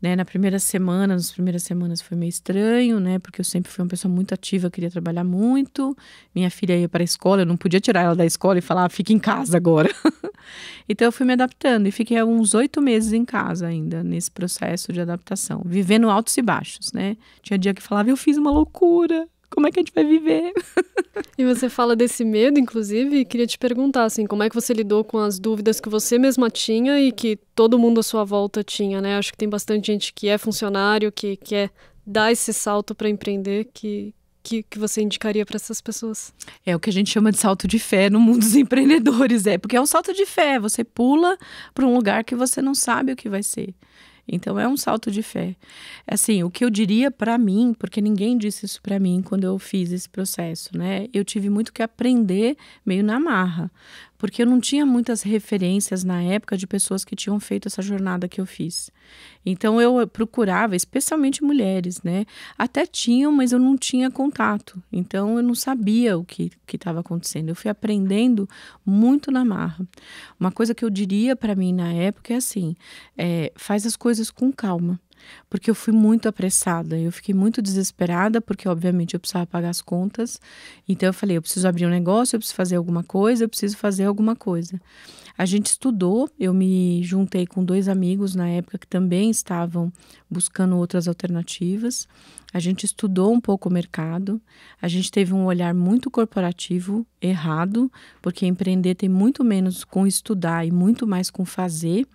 Speaker 2: Né? Na primeira semana, nas primeiras semanas foi meio estranho, né? Porque eu sempre fui uma pessoa muito ativa, queria trabalhar muito. Minha filha ia para a escola, eu não podia tirar ela da escola e falar, ah, fica em casa agora. então eu fui me adaptando e fiquei uns oito meses em casa ainda, nesse processo de adaptação, vivendo altos e baixos, né? Tinha dia que falava, eu fiz uma loucura, como é que a gente vai viver? e você fala desse medo,
Speaker 1: inclusive, e queria te perguntar, assim, como é que você lidou com as dúvidas que você mesma tinha e que todo mundo à sua volta tinha, né? Acho que tem bastante gente que é funcionário, que quer dar esse salto para empreender, que, que, que, você indicaria para essas pessoas?
Speaker 2: É o que a gente chama de salto de fé no mundo dos empreendedores, é porque é um salto de fé. Você pula para um lugar que você não sabe o que vai ser. Então é um salto de fé. Assim, o que eu diria para mim, porque ninguém disse isso para mim quando eu fiz esse processo, né? Eu tive muito que aprender meio na marra, porque eu não tinha muitas referências na época de pessoas que tinham feito essa jornada que eu fiz. Então eu procurava, especialmente mulheres, né? Até tinham, mas eu não tinha contato. Então eu não sabia o que estava acontecendo. Eu fui aprendendo muito na marra. Uma coisa que eu diria para mim na época é assim: é, faz as coisas com calma porque eu fui muito apressada. Eu fiquei muito desesperada, porque obviamente eu precisava pagar as contas. Então eu falei: eu preciso abrir um negócio, eu preciso fazer alguma coisa, eu preciso fazer alguma coisa. A gente estudou, eu me juntei com dois amigos na época que também estavam buscando outras alternativas. A gente estudou um pouco o mercado, a gente teve um olhar muito corporativo errado, porque empreender tem muito menos com estudar e muito mais com fazer.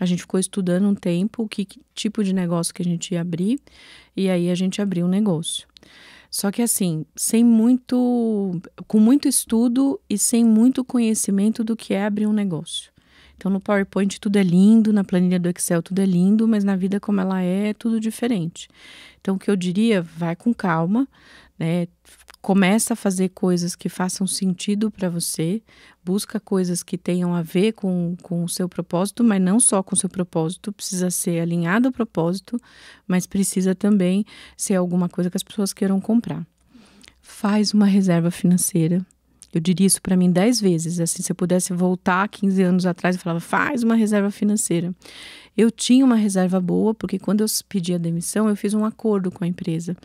Speaker 2: A gente ficou estudando um tempo que, que tipo de negócio que a gente ia abrir, e aí a gente abriu um negócio. Só que assim, sem muito, com muito estudo e sem muito conhecimento do que é abrir um negócio. Então no PowerPoint tudo é lindo, na planilha do Excel tudo é lindo, mas na vida como ela é, é tudo diferente. Então o que eu diria, vai com calma, né? começa a fazer coisas que façam sentido para você, busca coisas que tenham a ver com, com o seu propósito, mas não só com o seu propósito, precisa ser alinhado ao propósito, mas precisa também ser alguma coisa que as pessoas queiram comprar. Faz uma reserva financeira. Eu diria isso para mim dez vezes. Assim, se eu pudesse voltar 15 anos atrás, eu falava: faz uma reserva financeira. Eu tinha uma reserva boa, porque quando eu pedi a demissão, eu fiz um acordo com a empresa.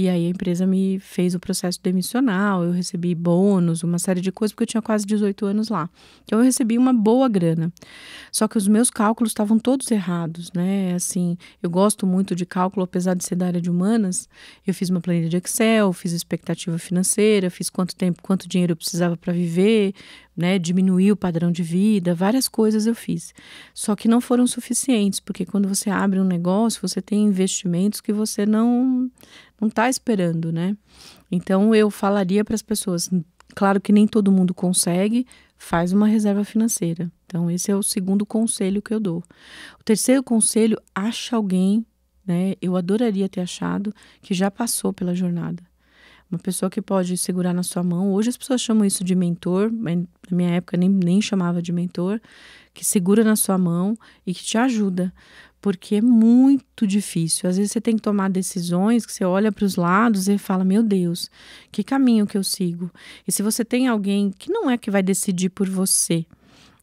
Speaker 2: E aí a empresa me fez o processo demissional, eu recebi bônus, uma série de coisas, porque eu tinha quase 18 anos lá. Então eu recebi uma boa grana. Só que os meus cálculos estavam todos errados, né? Assim, eu gosto muito de cálculo, apesar de ser da área de humanas. Eu fiz uma planilha de Excel, fiz expectativa financeira, fiz quanto tempo, quanto dinheiro eu precisava para viver, né? Diminuir o padrão de vida, várias coisas eu fiz. Só que não foram suficientes, porque quando você abre um negócio, você tem investimentos que você não não está esperando, né? Então eu falaria para as pessoas, claro que nem todo mundo consegue, faz uma reserva financeira. Então esse é o segundo conselho que eu dou. O terceiro conselho, acha alguém, né? Eu adoraria ter achado que já passou pela jornada. Uma pessoa que pode segurar na sua mão. Hoje as pessoas chamam isso de mentor, mas na minha época nem, nem chamava de mentor, que segura na sua mão e que te ajuda porque é muito difícil. Às vezes você tem que tomar decisões que você olha para os lados e fala: Meu Deus, que caminho que eu sigo? E se você tem alguém que não é que vai decidir por você,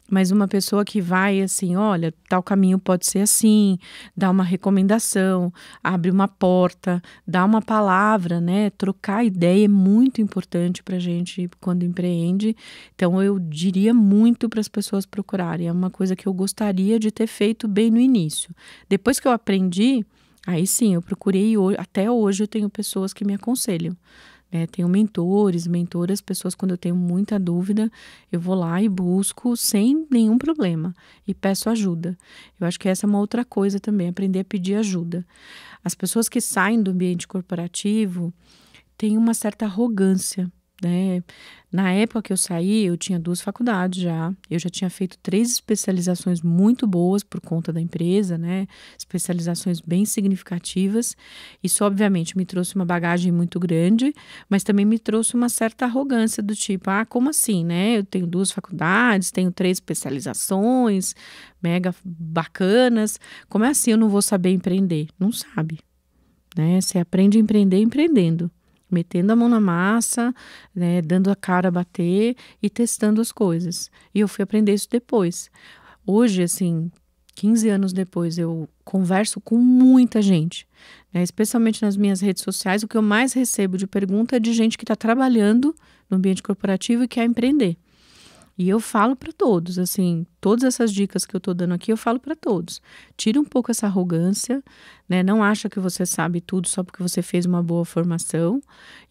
Speaker 2: mas uma pessoa que vai assim, olha, tal caminho pode ser assim, dá uma recomendação, abre uma porta, dá uma palavra, né? Trocar ideia é muito importante para gente quando empreende. Então eu diria muito para as pessoas procurarem. É uma coisa que eu gostaria de ter feito bem no início. Depois que eu aprendi, aí sim, eu procurei até hoje eu tenho pessoas que me aconselham. Né? Tenho mentores, mentoras, pessoas quando eu tenho muita dúvida, eu vou lá e busco sem nenhum problema e peço ajuda. Eu acho que essa é uma outra coisa também, aprender a pedir ajuda. As pessoas que saem do ambiente corporativo têm uma certa arrogância né? Na época que eu saí, eu tinha duas faculdades já. Eu já tinha feito três especializações muito boas por conta da empresa, né? Especializações bem significativas. Isso, obviamente, me trouxe uma bagagem muito grande, mas também me trouxe uma certa arrogância do tipo, ah, como assim, né? Eu tenho duas faculdades, tenho três especializações, mega bacanas. Como é assim eu não vou saber empreender? Não sabe, né? Você aprende a empreender empreendendo metendo a mão na massa, né, dando a cara a bater e testando as coisas. E eu fui aprender isso depois. Hoje, assim, 15 anos depois, eu converso com muita gente, né, especialmente nas minhas redes sociais. O que eu mais recebo de pergunta é de gente que está trabalhando no ambiente corporativo e quer empreender. E eu falo para todos, assim, todas essas dicas que eu estou dando aqui, eu falo para todos. Tira um pouco essa arrogância, né? Não acha que você sabe tudo só porque você fez uma boa formação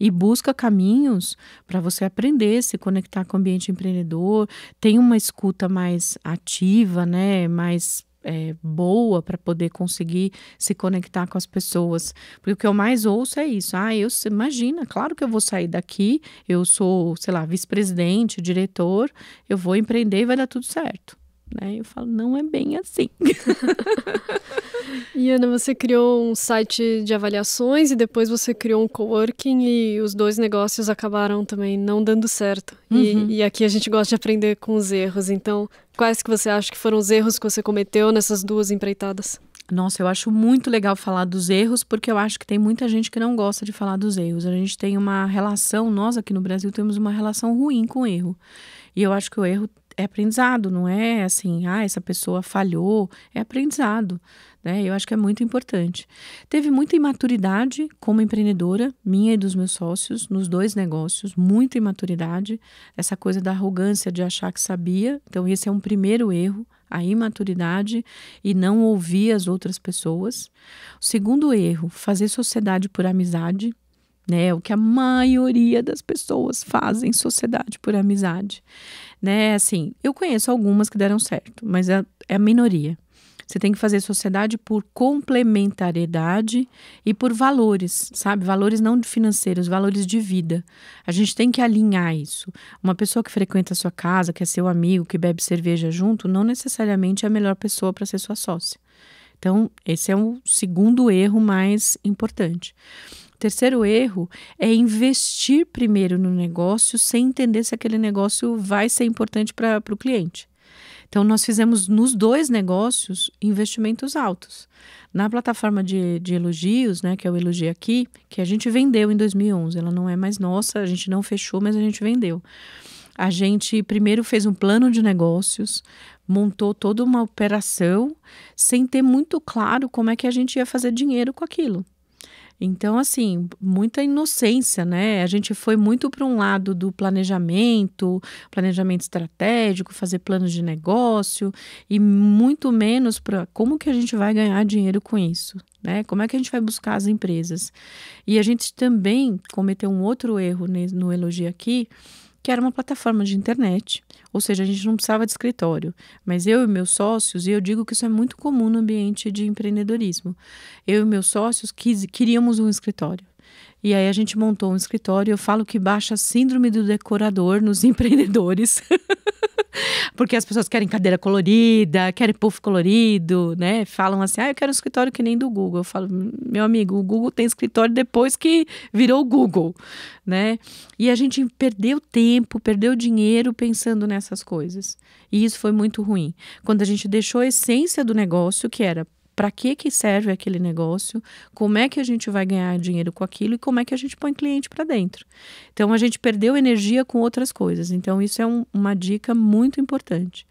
Speaker 2: e busca caminhos para você aprender, se conectar com o ambiente empreendedor, tem uma escuta mais ativa, né, mais é, boa para poder conseguir se conectar com as pessoas. Porque o que eu mais ouço é isso. Ah, eu imagina, claro que eu vou sair daqui, eu sou, sei lá, vice-presidente, diretor, eu vou empreender e vai dar tudo certo. Né? Eu falo, não é bem assim.
Speaker 1: e Ana, você criou um site de avaliações e depois você criou um coworking e os dois negócios acabaram também não dando certo. Uhum. E, e, aqui a gente gosta de aprender com os erros. Então, quais que você acha que foram os erros que você cometeu nessas duas
Speaker 2: empreitadas? Nossa, eu acho muito legal falar dos erros, porque eu acho que tem muita gente que não gosta de falar dos erros. A gente tem uma relação, nós aqui no Brasil temos uma relação ruim com o erro. E eu acho que o erro é aprendizado, não é assim, ah, essa pessoa falhou, é aprendizado, né? Eu acho que é muito importante. Teve muita imaturidade como empreendedora, minha e dos meus sócios, nos dois negócios, muita imaturidade, essa coisa da arrogância de achar que sabia. Então, esse é um primeiro erro, a imaturidade e não ouvir as outras pessoas. O segundo erro, fazer sociedade por amizade, né? O que a maioria das pessoas fazem sociedade por amizade né? Assim, eu conheço algumas que deram certo, mas é, é a minoria. Você tem que fazer sociedade por complementariedade e por valores, sabe? Valores não financeiros, valores de vida. A gente tem que alinhar isso. Uma pessoa que frequenta a sua casa, que é seu amigo, que bebe cerveja junto, não necessariamente é a melhor pessoa para ser sua sócia. Então, esse é o segundo erro mais importante. O terceiro erro é investir primeiro no negócio sem entender se aquele negócio vai ser importante para o cliente. Então, nós fizemos nos dois negócios investimentos altos. Na plataforma de, de elogios, né, que é o Elogio Aqui, que a gente vendeu em 2011, ela não é mais nossa, a gente não fechou, mas a gente vendeu. A gente primeiro fez um plano de negócios, montou toda uma operação, sem ter muito claro como é que a gente ia fazer dinheiro com aquilo. Então, assim, muita inocência, né? A gente foi muito para um lado do planejamento, planejamento estratégico, fazer planos de negócio e muito menos para como que a gente vai ganhar dinheiro com isso, né? Como é que a gente vai buscar as empresas? E a gente também cometeu um outro erro no elogio aqui, que era uma plataforma de internet ou seja, a gente não precisava de escritório. Mas eu e meus sócios, e eu digo que isso é muito comum no ambiente de empreendedorismo, eu e meus sócios quis, queríamos um escritório. E aí a gente montou um escritório. Eu falo que baixa a síndrome do decorador nos empreendedores. Porque as pessoas querem cadeira colorida, querem puff colorido, né? Falam assim, ah, eu quero um escritório que nem do Google. Eu falo, meu amigo, o Google tem escritório depois que virou o Google, né? E a gente perdeu tempo, perdeu dinheiro pensando nessas coisas. E isso foi muito ruim. Quando a gente deixou a essência do negócio, que era para que, que serve aquele negócio, como é que a gente vai ganhar dinheiro com aquilo e como é que a gente põe cliente para dentro. Então, a gente perdeu energia com outras coisas. Então, isso é um, uma dica muito importante.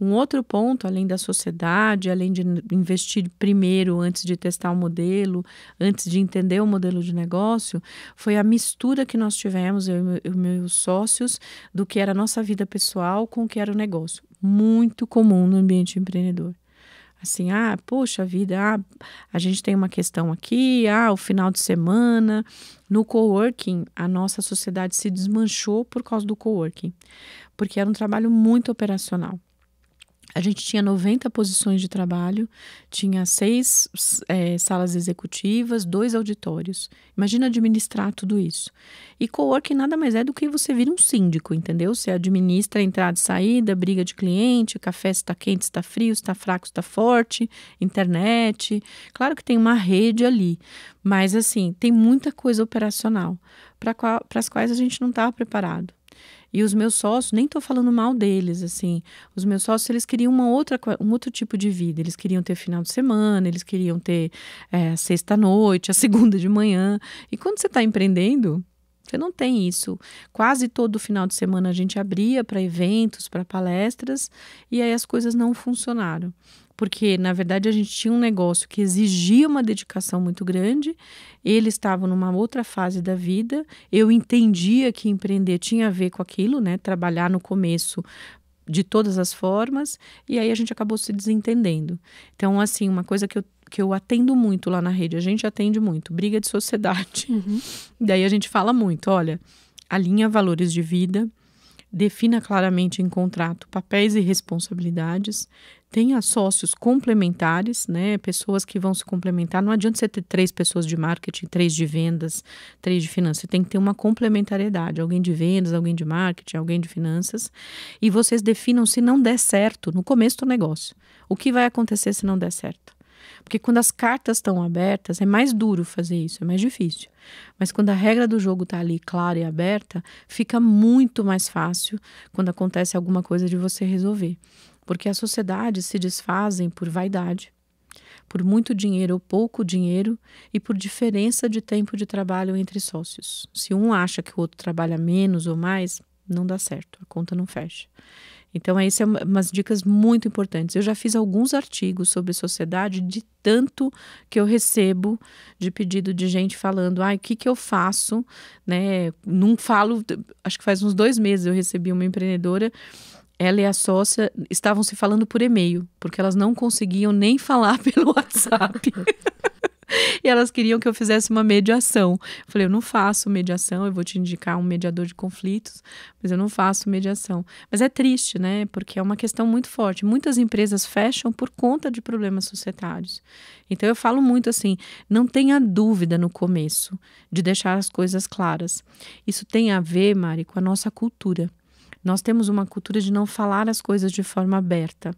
Speaker 2: Um outro ponto, além da sociedade, além de investir primeiro antes de testar o modelo, antes de entender o modelo de negócio, foi a mistura que nós tivemos, eu e meus sócios, do que era a nossa vida pessoal com o que era o negócio. Muito comum no ambiente empreendedor. Assim, ah, poxa vida, ah, a gente tem uma questão aqui, ah, o final de semana. No coworking, a nossa sociedade se desmanchou por causa do coworking, porque era um trabalho muito operacional. A gente tinha 90 posições de trabalho, tinha seis é, salas executivas, dois auditórios. Imagina administrar tudo isso. E coworking nada mais é do que você vir um síndico, entendeu? Você administra entrada e saída, briga de cliente, café está quente, está frio, está fraco, está forte, internet. Claro que tem uma rede ali, mas assim, tem muita coisa operacional para as quais a gente não estava tá preparado. E os meus sócios, nem estou falando mal deles, assim. Os meus sócios, eles queriam uma outra, um outro tipo de vida. Eles queriam ter final de semana, eles queriam ter é, eh, sexta-noite, a segunda de manhã. E quando você está empreendendo, você não tem isso. Quase todo final de semana a gente abria para eventos, para palestras, e aí as coisas não funcionaram. Porque, na verdade, a gente tinha um negócio que exigia uma dedicação muito grande, ele estava numa outra fase da vida, eu entendia que empreender tinha a ver com aquilo, né? Trabalhar no começo de todas as formas, e aí a gente acabou se desentendendo. Então, assim, uma coisa que eu que eu atendo muito lá na rede, a gente atende muito, briga de sociedade. Uhum. Daí a gente fala muito, olha, alinha valores de vida, defina claramente em contrato papéis e responsabilidades, tenha sócios complementares, né, pessoas que vão se complementar. Não adianta você ter três pessoas de marketing, três de vendas, três de finanças. Você tem que ter uma complementariedade, alguém de vendas, alguém de marketing, alguém de finanças. E vocês definam se não der certo no começo do negócio. O que vai acontecer se não der certo? Porque quando as cartas estão abertas, é mais duro fazer isso, é mais difícil. Mas quando a regra do jogo está ali clara e aberta, fica muito mais fácil quando acontece alguma coisa de você resolver. Porque as sociedades se desfazem por vaidade, por muito dinheiro ou pouco dinheiro e por diferença de tempo de trabalho entre sócios. Se um acha que o outro trabalha menos ou mais, não dá certo, a conta não fecha. Então, essas é são é umas dicas muito importantes. Eu já fiz alguns artigos sobre sociedade, de tanto que eu recebo de pedido de gente falando, ah, o que, que eu faço, né? Não falo, acho que faz uns dois meses eu recebi uma empreendedora ela e a sócia estavam se falando por e-mail, porque elas não conseguiam nem falar pelo WhatsApp. E elas queriam que eu fizesse uma mediação. Eu falei, eu não faço mediação, eu vou te indicar um mediador de conflitos, mas eu não faço mediação. Mas é triste, né? Porque é uma questão muito forte. Muitas empresas fecham por conta de problemas societários. Então eu falo muito assim: não tenha dúvida no começo de deixar as coisas claras. Isso tem a ver, Mari, com a nossa cultura. Nós temos uma cultura de não falar as coisas de forma aberta.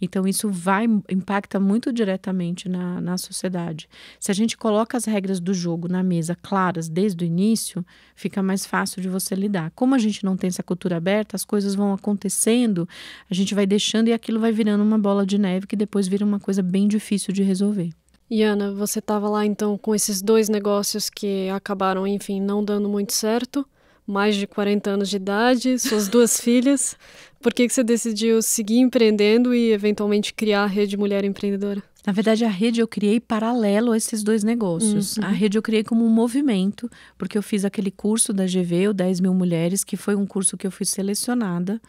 Speaker 2: Então, isso vai impacta muito diretamente na, na sociedade. Se a gente coloca as regras do jogo na mesa claras desde o início, fica mais fácil de você lidar. Como a gente não tem essa cultura aberta, as coisas vão acontecendo, a gente vai deixando e aquilo vai virando uma bola de neve que depois vira uma coisa bem difícil de resolver.
Speaker 1: E Ana, você estava lá então com esses dois negócios que acabaram, enfim, não dando muito certo mais de 40 anos de idade, suas duas filhas. Por que, que você decidiu seguir empreendendo e eventualmente criar a Rede Mulher Empreendedora?
Speaker 2: Na verdade, a rede eu criei paralelo a esses dois negócios. Uhum. A rede eu criei como um movimento, porque eu fiz aquele curso da GV, o 10 mil mulheres, que foi um curso que eu fui selecionada.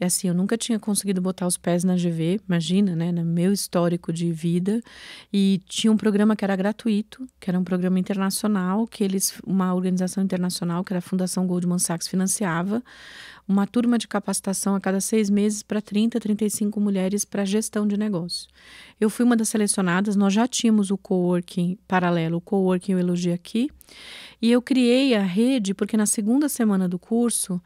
Speaker 2: É assim, eu nunca tinha conseguido botar os pés na GV, imagina, né? No meu histórico de vida. E tinha um programa que era gratuito, que era um programa internacional, que eles, uma organização internacional, que era a Fundação Goldman Sachs, financiava uma turma de capacitação a cada seis meses para 30, 35 mulheres para gestão de negócio. Eu fui uma das selecionadas, nós já tínhamos o coworking paralelo, o coworking eu elogio aqui, e eu criei a rede porque na segunda semana do curso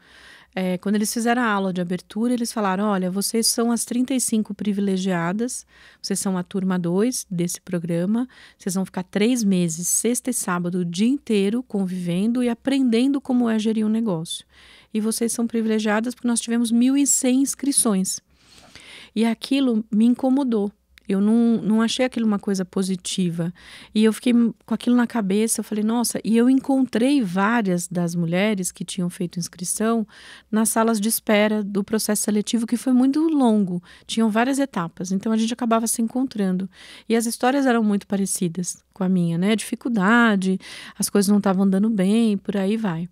Speaker 2: é, quando eles fizeram a aula de abertura, eles falaram: olha, vocês são as 35 privilegiadas, vocês são a turma 2 desse programa, vocês vão ficar três meses, sexta e sábado, o dia inteiro convivendo e aprendendo como é gerir um negócio. E vocês são privilegiadas porque nós tivemos 1.100 inscrições. E aquilo me incomodou, eu não, não achei aquilo uma coisa positiva. E eu fiquei com aquilo na cabeça, eu falei, nossa, e eu encontrei várias das mulheres que tinham feito inscrição nas salas de espera do processo seletivo, que foi muito longo, tinham várias etapas, então a gente acabava se encontrando. E as histórias eram muito parecidas com a minha, né? Dificuldade, as coisas não estavam andando bem, por aí vai.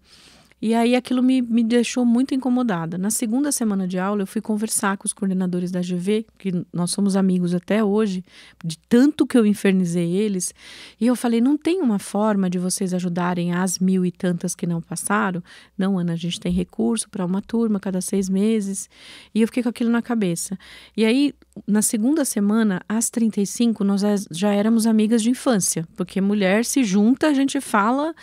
Speaker 2: E aí aquilo me, me deixou muito incomodada. Na segunda semana de aula, eu fui conversar com os coordenadores da GV, que nós somos amigos até hoje, de tanto que eu infernizei eles. E eu falei: não tem uma forma de vocês ajudarem as mil e tantas que não passaram? Não, Ana, a gente tem recurso para uma turma cada seis meses. E eu fiquei com aquilo na cabeça. E aí, na segunda semana, às 35, nós já éramos amigas de infância, porque mulher se junta, a gente fala.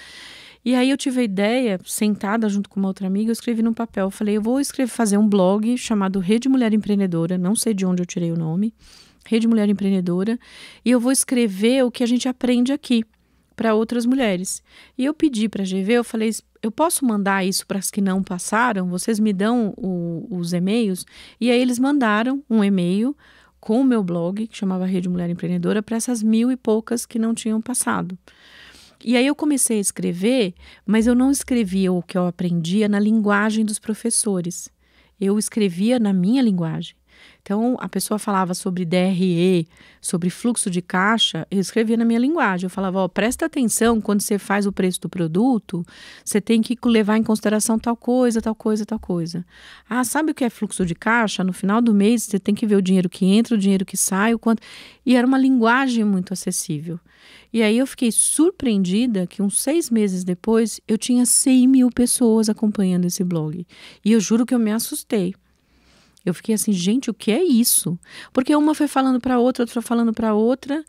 Speaker 2: E aí eu tive a ideia, sentada junto com uma outra amiga, eu escrevi num papel. Eu falei, eu vou escrever, fazer um blog chamado Rede Mulher Empreendedora, não sei de onde eu tirei o nome, Rede Mulher Empreendedora, e eu vou escrever o que a gente aprende aqui para outras mulheres. E eu pedi para a GV, eu falei, eu posso mandar isso para as que não passaram? Vocês me dão o, os e-mails? E aí eles mandaram um e-mail com o meu blog, que chamava Rede Mulher Empreendedora, para essas mil e poucas que não tinham passado. E aí eu comecei a escrever, mas eu não escrevia o que eu aprendia na linguagem dos professores. Eu escrevia na minha linguagem. Então, a pessoa falava sobre DRE, sobre fluxo de caixa, eu escrevia na minha linguagem. Eu falava, ó, presta atenção quando você faz o preço do produto, você tem que levar em consideração tal coisa, tal coisa, tal coisa. Ah, sabe o que é fluxo de caixa? No final do mês, você tem que ver o dinheiro que entra, o dinheiro que sai, o quanto. E era uma linguagem muito acessível. E aí eu fiquei surpreendida que uns seis meses depois eu tinha 100 mil pessoas acompanhando esse blog. E eu juro que eu me assustei. Eu fiquei assim, gente, o que é isso? Porque uma foi falando para outra, outra falando para outra,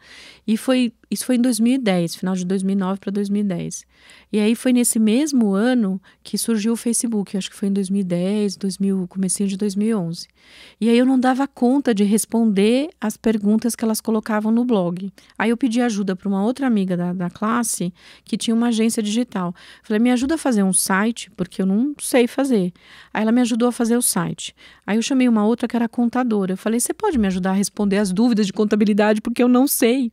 Speaker 2: e foi isso foi em 2010, final de 2009 para 2010. E aí foi nesse mesmo ano que surgiu o Facebook, acho que foi em 2010, 2000, comecinho de 2011. E aí eu não dava conta de responder as perguntas que elas colocavam no blog. Aí eu pedi ajuda para uma outra amiga da, da classe que tinha uma agência digital. Falei, me ajuda a fazer um site, porque eu não sei fazer. Aí ela me ajudou a fazer o site. Aí eu chamei uma outra que era contadora. Eu falei, você pode me ajudar a responder as dúvidas de contabilidade, porque eu não sei.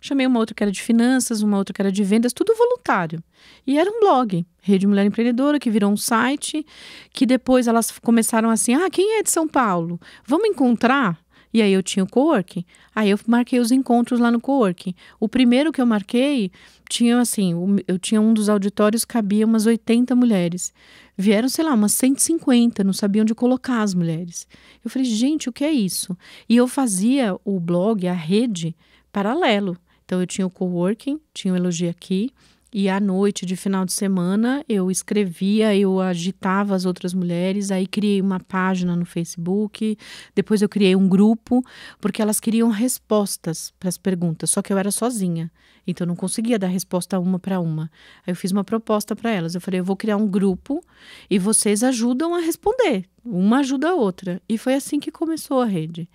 Speaker 2: Chamei uma outra que era de finanças, uma outra que era de vendas, tudo voluntário. E era um blog, Rede Mulher Empreendedora, que virou um site, que depois elas começaram assim: ah, quem é de São Paulo? Vamos encontrar? E aí eu tinha o coworking. Aí eu marquei os encontros lá no coworking. O primeiro que eu marquei tinha assim, eu tinha um dos auditórios cabia umas 80 mulheres. Vieram, sei lá, umas 150, não sabiam onde colocar as mulheres. Eu falei: "Gente, o que é isso?" E eu fazia o blog, a rede paralelo. Então eu tinha o coworking, tinha o elogio aqui, e à noite de final de semana eu escrevia, eu agitava as outras mulheres, aí criei uma página no Facebook, depois eu criei um grupo, porque elas queriam respostas para as perguntas, só que eu era sozinha, então eu não conseguia dar resposta uma para uma. Aí eu fiz uma proposta para elas, eu falei, eu vou criar um grupo e vocês ajudam a responder, uma ajuda a outra. E foi assim que começou a rede.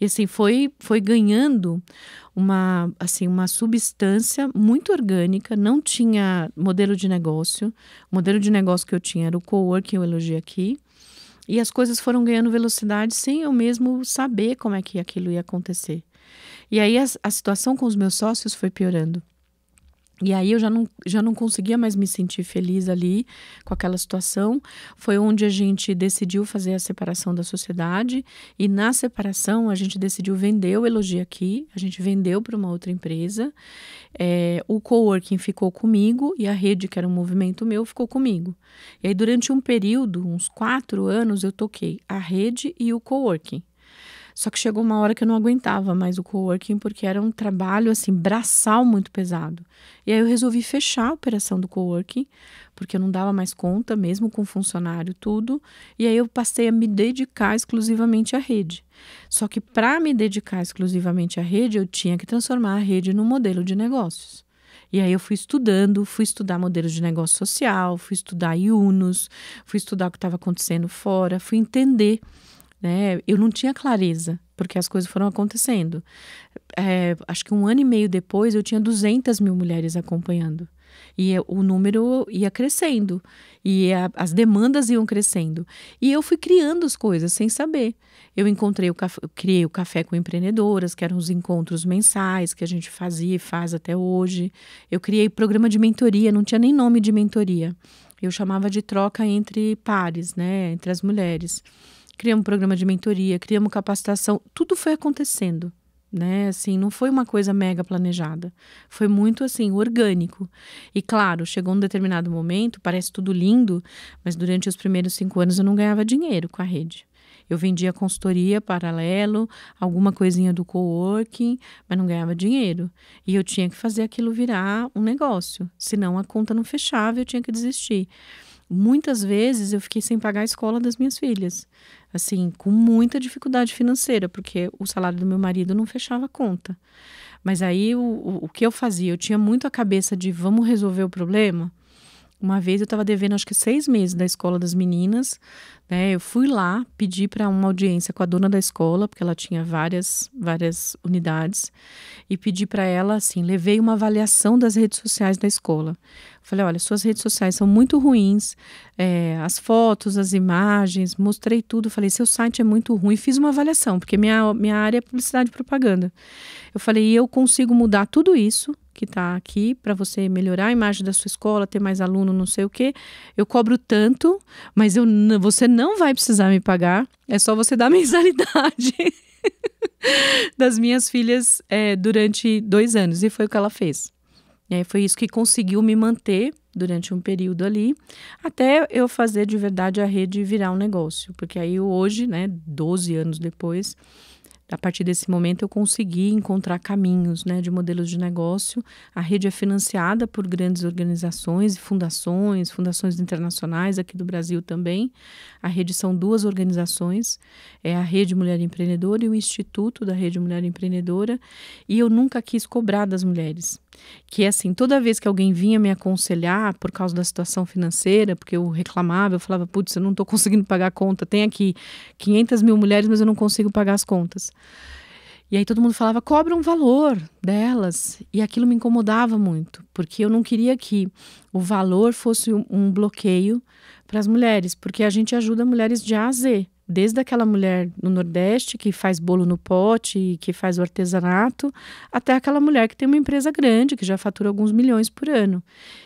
Speaker 2: E assim foi foi ganhando uma assim uma substância muito orgânica, não tinha modelo de negócio. O modelo de negócio que eu tinha era o que eu elogio aqui. E as coisas foram ganhando velocidade sem eu mesmo saber como é que aquilo ia acontecer. E aí a, a situação com os meus sócios foi piorando. E aí eu já não, já não conseguia mais me sentir feliz ali com aquela situação. Foi onde a gente decidiu fazer a separação da sociedade e na separação a gente decidiu vender o Elogia aqui, a gente vendeu para uma outra empresa. É, o coworking ficou comigo e a rede, que era um movimento meu, ficou comigo. E aí durante um período, uns quatro anos, eu toquei a rede e o coworking. Só que chegou uma hora que eu não aguentava mais o coworking, porque era um trabalho, assim, braçal muito pesado. E aí eu resolvi fechar a operação do coworking, porque eu não dava mais conta, mesmo com funcionário, tudo. E aí eu passei a me dedicar exclusivamente à rede. Só que para me dedicar exclusivamente à rede, eu tinha que transformar a rede num modelo de negócios. E aí eu fui estudando, fui estudar modelos de negócio social, fui estudar IUNOS, fui estudar o que estava acontecendo fora, fui entender né? Eu não tinha clareza, porque as coisas foram acontecendo. É, acho que um ano e meio depois eu tinha 200 mil mulheres acompanhando. E o número ia crescendo, e a, as demandas iam crescendo. E eu fui criando as coisas sem saber. Eu encontrei o café, criei o café com empreendedoras, que eram os encontros mensais que a gente fazia e faz até hoje. Eu criei programa de mentoria, não tinha nem nome de mentoria. Eu chamava de troca entre pares, né, entre as mulheres criamos um programa de mentoria, criamos capacitação, tudo foi acontecendo, né? Assim, não foi uma coisa mega planejada. Foi muito assim, orgânico. E claro, chegou um determinado momento, parece tudo lindo, mas durante os primeiros cinco anos eu não ganhava dinheiro com a rede. Eu vendia consultoria paralelo, alguma coisinha do coworking, mas não ganhava dinheiro. E eu tinha que fazer aquilo virar um negócio, senão a conta não fechava e eu tinha que desistir. Muitas vezes eu fiquei sem pagar a escola das minhas filhas, assim, com muita dificuldade financeira, porque o salário do meu marido não fechava a conta. Mas aí o, o que eu fazia? Eu tinha muito a cabeça de vamos resolver o problema uma vez eu estava devendo acho que seis meses da escola das meninas, né? Eu fui lá, pedi para uma audiência com a dona da escola, porque ela tinha várias várias unidades, e pedi para ela assim, levei uma avaliação das redes sociais da escola. Falei, olha, suas redes sociais são muito ruins, é, as fotos, as imagens, mostrei tudo. Falei, seu site é muito ruim. Fiz uma avaliação, porque minha, minha área é publicidade e propaganda. Eu falei, eu consigo mudar tudo isso que está aqui para você melhorar a imagem da sua escola, ter mais aluno, não sei o quê. Eu cobro tanto, mas eu, você não vai precisar me pagar. É só você dar mensalidade das minhas filhas é, durante dois anos. E foi o que ela fez. E foi isso que conseguiu me manter durante um período ali, até eu fazer de verdade a rede virar um negócio. Porque aí hoje, né, 12 anos depois, a partir desse momento eu consegui encontrar caminhos né, de modelos de negócio. A rede é financiada por grandes organizações e fundações, fundações internacionais aqui do Brasil também. A rede são duas organizações, é a Rede Mulher Empreendedora e o Instituto da Rede Mulher Empreendedora. E eu nunca quis cobrar das mulheres que é assim, toda vez que alguém vinha me aconselhar por causa da situação financeira, porque eu reclamava, eu falava, putz, eu não estou conseguindo pagar a conta, tem aqui 500 mil mulheres, mas eu não consigo pagar as contas. E aí todo mundo falava, cobra um valor delas. E aquilo me incomodava muito, porque eu não queria que o valor fosse um bloqueio para as mulheres, porque a gente ajuda mulheres de A a Z desde aquela mulher no Nordeste que faz bolo no pote, que faz o artesanato, até aquela mulher que tem uma empresa grande, que já fatura alguns milhões por ano.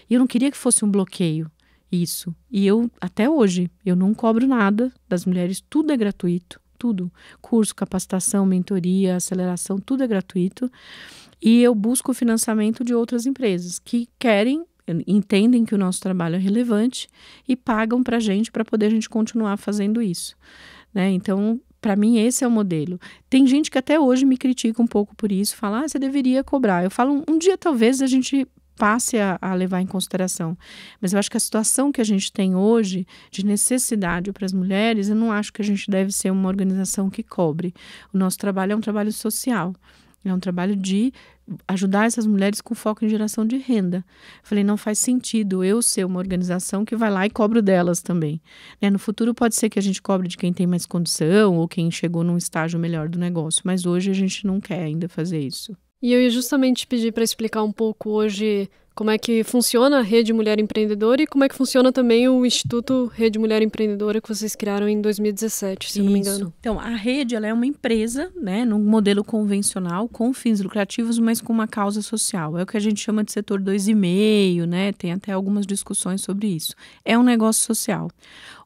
Speaker 2: E eu não queria que fosse um bloqueio isso. E eu, até hoje, eu não cobro nada das mulheres, tudo é gratuito, tudo. Curso, capacitação, mentoria, aceleração, tudo é gratuito. E eu busco o financiamento de outras empresas que querem entendem que o nosso trabalho é relevante e pagam para a gente para poder a gente continuar fazendo isso. Né? Então, para mim, esse é o modelo. Tem gente que até hoje me critica um pouco por isso, fala, ah, você deveria cobrar. Eu falo, um dia talvez a gente passe a, a, levar em consideração. Mas eu acho que a situação que a gente tem hoje de necessidade para as mulheres, eu não acho que a gente deve ser uma organização que cobre. O nosso trabalho é um trabalho social. É um trabalho de ajudar essas mulheres com foco em geração de renda. Falei, não faz sentido eu ser uma organização que vai lá e cobro delas também. Né? No futuro pode ser que a gente cobre de quem tem mais condição ou quem chegou num estágio melhor do negócio, mas hoje a gente não quer ainda fazer isso.
Speaker 1: E eu ia justamente pedir para explicar um pouco hoje como é que funciona a Rede Mulher Empreendedora e como é que funciona também o Instituto Rede Mulher Empreendedora que vocês criaram em 2017, se Isso. não me engano.
Speaker 2: Então, a rede ela é uma empresa, né, num modelo convencional, com fins lucrativos, mas com uma causa social. É o que a gente chama de setor 2,5, né? Tem até algumas discussões sobre isso. É um negócio social.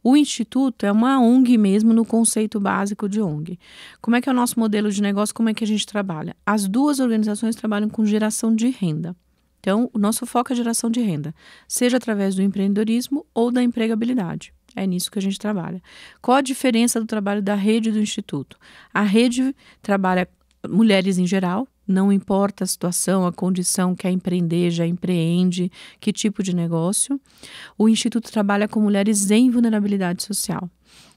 Speaker 2: O instituto é uma ONG mesmo no conceito básico de ONG. Como é que é o nosso modelo de negócio? Como é que a gente trabalha? As duas organizações trabalham com geração de renda. Então, o nosso foco é geração de renda, seja através do empreendedorismo ou da empregabilidade. É nisso que a gente trabalha. Qual a diferença do trabalho da rede do Instituto? A rede trabalha mulheres em geral, não importa a situação, a condição, quer empreender, já empreende, que tipo de negócio. O Instituto trabalha com mulheres em vulnerabilidade social.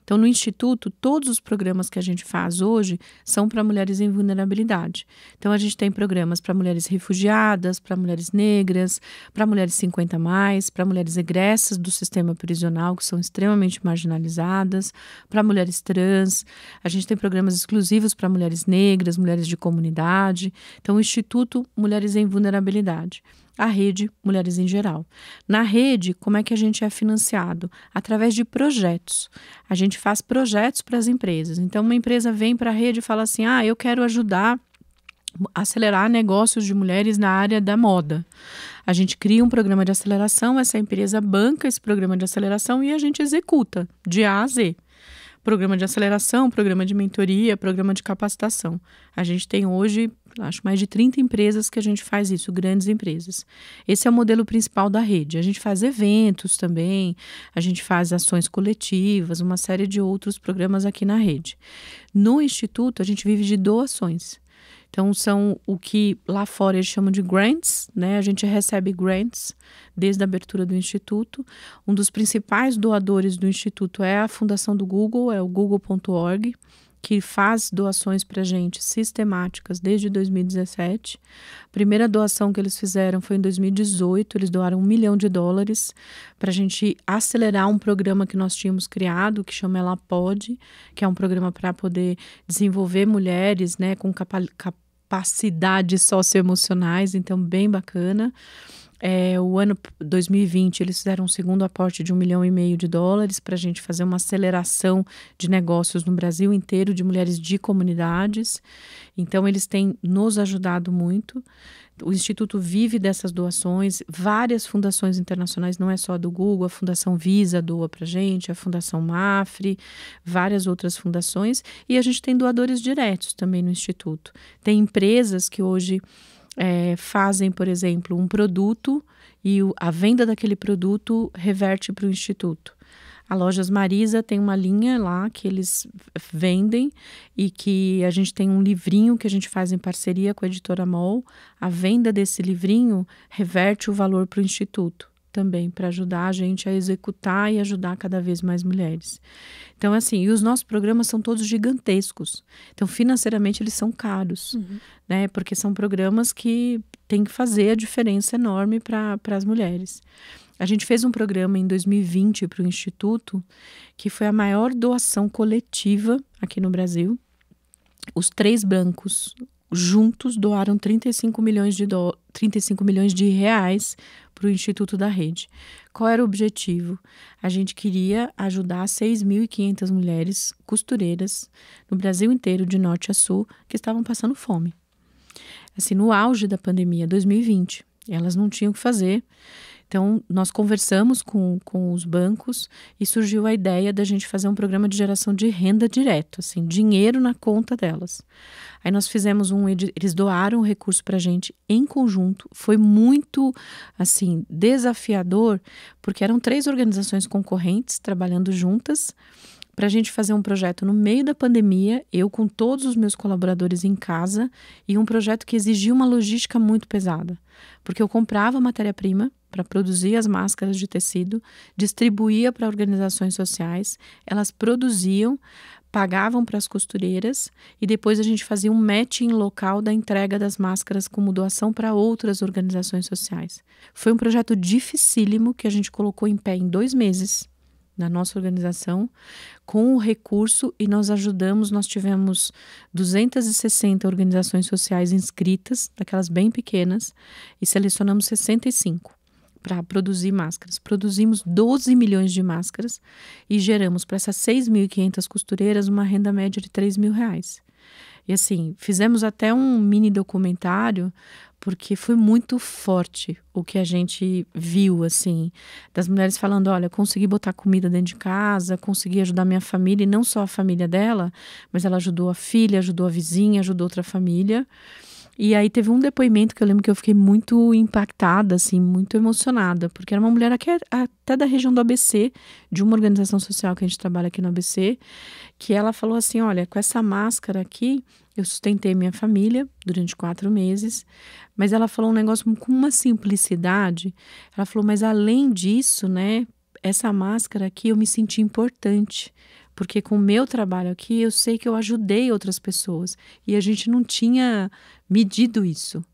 Speaker 2: Então, no Instituto, todos os programas que a gente faz hoje são para mulheres em vulnerabilidade. Então, a gente tem programas para mulheres refugiadas, para mulheres negras, para mulheres 50 mais, para mulheres egressas do sistema prisional, que são extremamente marginalizadas, para mulheres trans. A gente tem programas exclusivos para mulheres negras, mulheres de comunidade. Então, o Instituto Mulheres em Vulnerabilidade a rede Mulheres em Geral. Na rede, como é que a gente é financiado? Através de projetos. A gente faz projetos para as empresas. Então, uma empresa vem para a rede e fala assim: ah, eu quero ajudar acelerar negócios de mulheres na área da moda. A gente cria um programa de aceleração, essa empresa banca esse programa de aceleração e a gente executa de A a Z. Programa de aceleração, programa de mentoria, programa de capacitação. A gente tem hoje acho mais de 30 empresas que a gente faz isso, grandes empresas. Esse é o modelo principal da rede. A gente faz eventos também, a gente faz ações coletivas, uma série de outros programas aqui na rede. No instituto, a gente vive de doações. Então, são o que lá fora eles chamam de grants, né? A gente recebe grants desde a abertura do Instituto. Um dos principais doadores do Instituto é a fundação do Google, é o google.org que faz doações para gente sistemáticas desde 2017. A primeira doação que eles fizeram foi em 2018, eles doaram um milhão de dólares para a gente acelerar um programa que nós tínhamos criado, que chama Ela Pode, que é um programa para poder desenvolver mulheres né, com capacidade capacidades socioemocionais, então bem bacana. É, o ano 2020, eles fizeram um segundo aporte de um milhão e meio de dólares para a gente fazer uma aceleração de negócios no Brasil inteiro de mulheres de comunidades. Então, eles têm nos ajudado muito. O Instituto vive dessas doações, várias fundações internacionais, não é só a do Google, a Fundação Visa doa para a gente, a Fundação Mafre, várias outras fundações, e a gente tem doadores diretos também no Instituto. Tem empresas que hoje é, fazem, por exemplo, um produto e o, a venda daquele produto reverte para o instituto. A Lojas Marisa tem uma linha lá que eles vendem e que a gente tem um livrinho que a gente faz em parceria com a editora MOL. A venda desse livrinho reverte o valor para o instituto também para ajudar a gente a executar e ajudar cada vez mais mulheres. Então, assim, e os nossos programas são todos gigantescos. Então, financeiramente, eles são caros, uhum. né? Porque são programas que têm que fazer a diferença enorme para as mulheres. A gente fez um programa em 2020 para o Instituto, que foi a maior doação coletiva aqui no Brasil. Os três bancos juntos doaram 35 milhões de, do... 35 milhões de reais para o Instituto da Rede. Qual era o objetivo? A gente queria ajudar 6.500 mulheres costureiras no Brasil inteiro, de norte a sul, que estavam passando fome. Assim, no auge da pandemia, 2020, elas não tinham o que fazer então, nós conversamos com, com os bancos e surgiu a ideia da gente fazer um programa de geração de renda direto, assim, dinheiro na conta delas. Aí nós fizemos um, eles doaram o recurso para a gente em conjunto. Foi muito, assim, desafiador, porque eram três organizações concorrentes trabalhando juntas para a gente fazer um projeto no meio da pandemia, eu com todos os meus colaboradores em casa, e um projeto que exigia uma logística muito pesada. Porque eu comprava matéria-prima para produzir as máscaras de tecido, distribuía para organizações sociais, elas produziam, pagavam para as costureiras e depois a gente fazia um matching local da entrega das máscaras como doação para outras organizações sociais. Foi um projeto dificílimo que a gente colocou em pé em dois meses na nossa organização com o recurso e nós ajudamos. Nós tivemos 260 organizações sociais inscritas, daquelas bem pequenas, e selecionamos 65 para produzir máscaras. Produzimos 12 milhões de máscaras e geramos para essas 6.500 costureiras uma renda média de 3 mil reais. E assim, fizemos até um mini documentário porque foi muito forte o que a gente viu, assim, das mulheres falando: olha, consegui botar comida dentro de casa, consegui ajudar minha família, e não só a família dela, mas ela ajudou a filha, ajudou a vizinha, ajudou outra família. E aí teve um depoimento que eu lembro que eu fiquei muito impactada, assim, muito emocionada, porque era uma mulher aqui até da região do ABC, de uma organização social que a gente trabalha aqui no ABC, que ela falou assim: olha, com essa máscara aqui, eu sustentei minha família durante quatro meses, mas ela falou um negócio com uma simplicidade. Ela falou, mas além disso, né? Essa máscara aqui eu me senti importante, porque com o meu trabalho aqui eu sei que eu ajudei outras pessoas e a gente não tinha medido isso.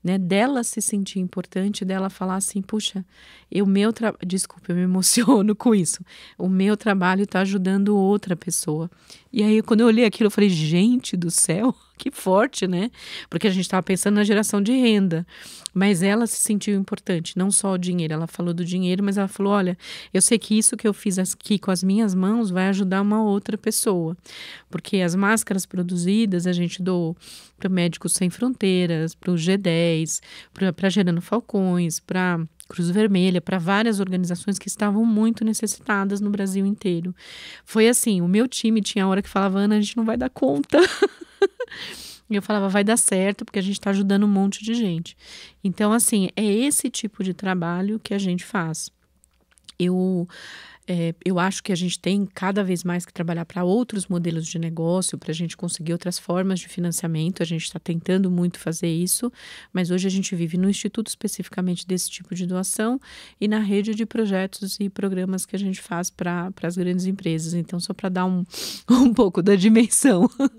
Speaker 2: Né, dela se sentir importante, dela falar assim, puxa, o meu trabalho, desculpa, eu me emociono com isso, o meu trabalho está ajudando outra pessoa. E aí, quando eu olhei aquilo, eu falei, gente do céu, que forte, né? Porque a gente estava pensando na geração de renda. Mas ela se sentiu importante, não só o dinheiro. Ela falou do dinheiro, mas ela falou: olha, eu sei que isso que eu fiz aqui com as minhas mãos vai ajudar uma outra pessoa. Porque as máscaras produzidas a gente doou para Médicos Sem Fronteiras, para o G10, para Gerando Falcões, para Cruz Vermelha, para várias organizações que estavam muito necessitadas no Brasil inteiro. Foi assim, o meu time tinha hora que falava, Ana, a gente não vai dar conta. E eu falava, vai dar certo, porque a gente está ajudando um monte de gente. Então, assim, é esse tipo de trabalho que a gente faz. Eu é, eu acho que a gente tem cada vez mais que trabalhar para outros modelos de negócio, para a gente conseguir outras formas de financiamento. A gente está tentando muito fazer isso, mas hoje a gente vive no Instituto especificamente desse tipo de doação e na rede de projetos e programas que a gente faz para as grandes empresas. Então, só para dar um, um pouco da dimensão.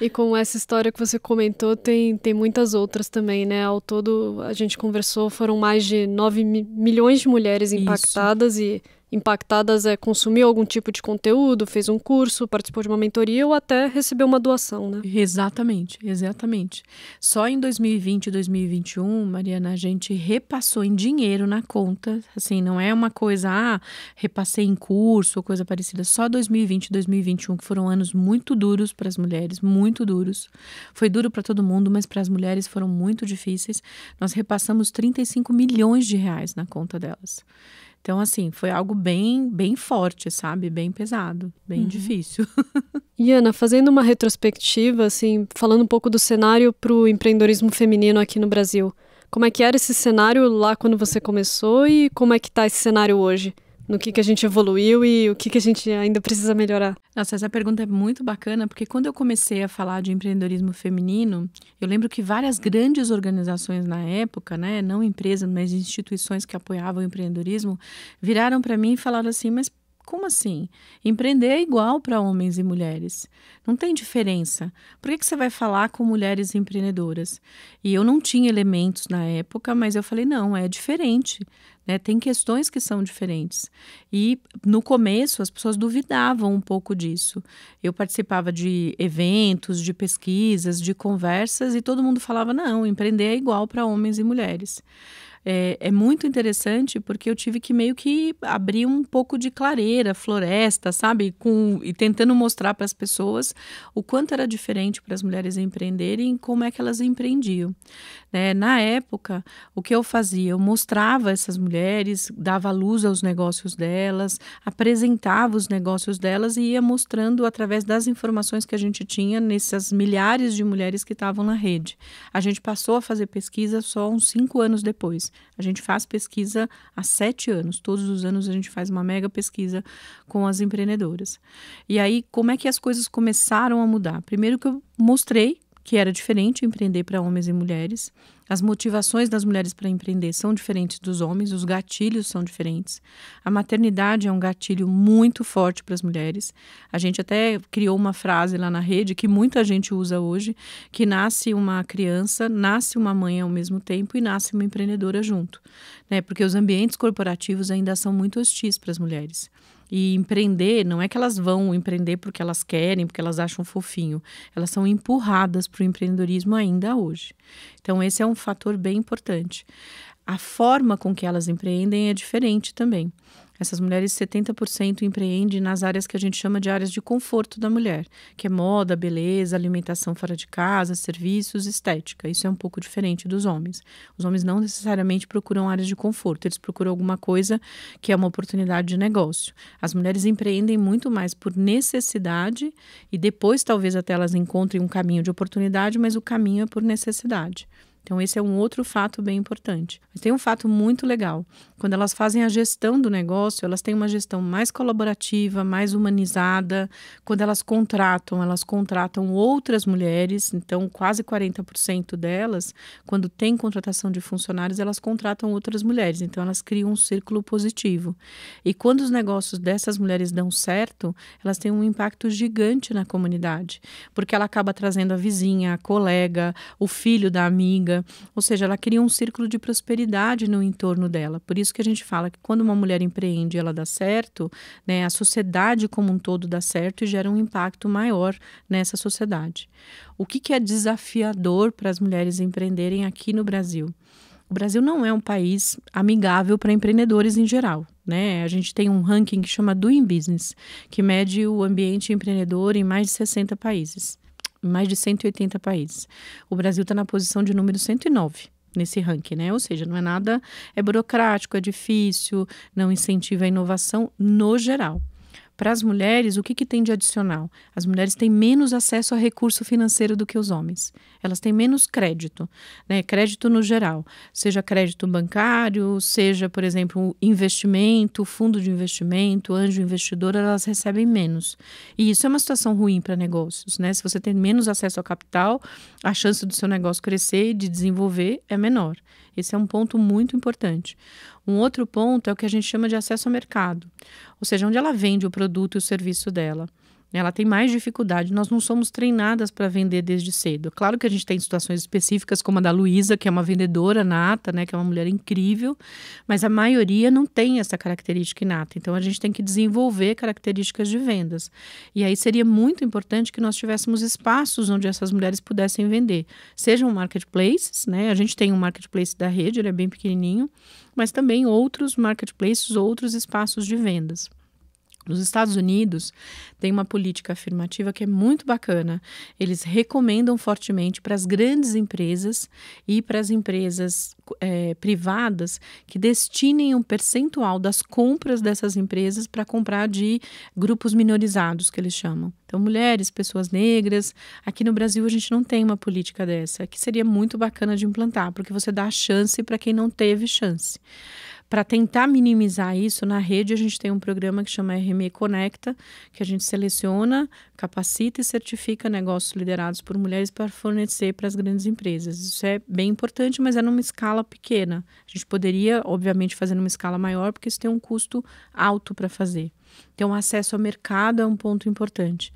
Speaker 1: E com essa história que você comentou, tem, tem muitas outras também, né? Ao todo, a gente conversou, foram mais de 9 mi milhões de mulheres impactadas isso. e impactadas é consumiu algum tipo de conteúdo, fez um curso, participou de uma mentoria ou até
Speaker 2: recebeu uma doação, né? Exatamente, exatamente. Só em 2020 e 2021, Mariana, a gente repassou em dinheiro na conta, assim, não é uma coisa, ah, repassei em curso ou coisa parecida. Só 2020 e 2021 que foram anos muito duros para as mulheres, muito duros. Foi duro para todo mundo, mas para as mulheres foram muito difíceis. Nós repassamos 35 milhões de reais na conta delas. Então, assim, foi algo bem, bem forte, sabe? Bem pesado, bem uhum. difícil.
Speaker 1: e Ana, fazendo uma retrospectiva, assim, falando um pouco do cenário para o empreendedorismo feminino aqui no Brasil. Como é que era esse cenário lá quando você começou e como é que está esse cenário hoje?
Speaker 2: no que, que a gente evoluiu e o que, que a gente ainda precisa melhorar. Nossa, essa pergunta é muito bacana, porque quando eu comecei a falar de empreendedorismo feminino, eu lembro que várias grandes organizações na época, né, não empresas, mas instituições que apoiavam o empreendedorismo, viraram para mim e falaram assim: mas como assim? Empreender é igual para homens e mulheres. Não tem diferença. Por que, que você vai falar com mulheres empreendedoras? E eu não tinha elementos na época, mas eu falei: não, é diferente. Né? Tem questões que são diferentes. E no começo as pessoas duvidavam um pouco disso. Eu participava de eventos, de pesquisas, de conversas e todo mundo falava: não, empreender é igual para homens e mulheres é, é muito interessante porque eu tive que meio que abrir um pouco de clareira, floresta, sabe? Com, e tentando mostrar para as pessoas o quanto era diferente para as mulheres empreenderem e como é que elas empreendiam. Né? Na época, o que eu fazia? Eu mostrava essas mulheres, dava luz aos negócios delas, apresentava os negócios delas e ia mostrando através das informações que a gente tinha nessas milhares de mulheres que estavam na rede. A gente passou a fazer pesquisa só uns cinco anos depois. A gente faz pesquisa há sete anos. Todos os anos a gente faz uma mega pesquisa com as empreendedoras. E aí, como é que as coisas começaram a mudar? Primeiro que eu mostrei que era diferente empreender para homens e mulheres. As motivações das mulheres para empreender são diferentes dos homens, os gatilhos são diferentes. A maternidade é um gatilho muito forte para as mulheres. A gente até criou uma frase lá na rede que muita gente usa hoje, que nasce uma criança, nasce uma mãe ao mesmo tempo e nasce uma empreendedora junto, né? Porque os ambientes corporativos ainda são muito hostis para as mulheres. E empreender, não é que elas vão empreender porque elas querem, porque elas acham fofinho. Elas são empurradas para o empreendedorismo ainda hoje. Então, esse é um fator bem importante. A forma com que elas empreendem é diferente também. Essas mulheres, 70% empreendem nas áreas que a gente chama de áreas de conforto da mulher, que é moda, beleza, alimentação fora de casa, serviços, estética. Isso é um pouco diferente dos homens. Os homens não necessariamente procuram áreas de conforto, eles procuram alguma coisa que é uma oportunidade de negócio. As mulheres empreendem muito mais por necessidade e depois talvez até elas encontrem um caminho de oportunidade, mas o caminho é por necessidade. Então, esse é um outro fato bem importante. Mas tem um fato muito legal. Quando elas fazem a gestão do negócio, elas têm uma gestão mais colaborativa, mais humanizada. Quando elas contratam, elas contratam outras mulheres. Então, quase 40% delas, quando tem contratação de funcionários, elas contratam outras mulheres. Então, elas criam um círculo positivo. E quando os negócios dessas mulheres dão certo, elas têm um impacto gigante na comunidade, porque ela acaba trazendo a vizinha, a colega, o filho da amiga ou seja, ela cria um círculo de prosperidade no entorno dela. Por isso que a gente fala que quando uma mulher empreende, ela dá certo, né? A sociedade como um todo dá certo e gera um impacto maior nessa sociedade. O que, que é desafiador para as mulheres empreenderem aqui no Brasil? O Brasil não é um país amigável para empreendedores em geral. Né? A gente tem um ranking que chama Doing Business, que mede o ambiente empreendedor em mais de 60 países mais de 180 países. O Brasil está na posição de número 109 nesse ranking, né? Ou seja, não é nada, é burocrático, é difícil, não incentiva a inovação no geral. Para as mulheres, o que, que tem de adicional? As mulheres têm menos acesso a recurso financeiro do que os homens. Elas têm menos crédito, né? crédito no geral, seja crédito bancário, seja, por exemplo, investimento, fundo de investimento, anjo investidor, elas recebem menos. E isso é uma situação ruim para negócios. Né? Se você tem menos acesso ao capital, a chance do seu negócio crescer e de desenvolver é menor. Esse é um ponto muito importante. Um outro ponto é o que a gente chama de acesso ao mercado, ou seja, onde ela vende o produto e o serviço dela. Ela tem mais dificuldade. Nós não somos treinadas para vender desde cedo. Claro que a gente tem situações específicas, como a da Luísa, que é uma vendedora nata, né, que é uma mulher incrível, mas a maioria não tem essa característica inata. Então a gente tem que desenvolver características de vendas. E aí seria muito importante que nós tivéssemos espaços onde essas mulheres pudessem vender, sejam marketplaces, né? A gente tem um marketplace da rede, ele é bem pequenininho, mas também outros marketplaces, outros espaços de vendas. Nos Estados Unidos, tem uma política afirmativa que é muito bacana. Eles recomendam fortemente para as grandes empresas e para as empresas é, privadas que destinem um percentual das compras dessas empresas para comprar de grupos minorizados, que eles chamam. Então, mulheres, pessoas negras. Aqui no Brasil, a gente não tem uma política dessa, que seria muito bacana de implantar, porque você dá a chance para quem não teve chance. Para tentar minimizar isso, na rede a gente tem um programa que chama RME Conecta, que a gente seleciona, capacita e certifica negócios liderados por mulheres para fornecer para as grandes empresas. Isso é bem importante, mas é numa escala pequena. A gente poderia, obviamente, fazer numa escala maior, porque isso tem um custo alto para fazer. Então, acesso ao mercado é um ponto importante.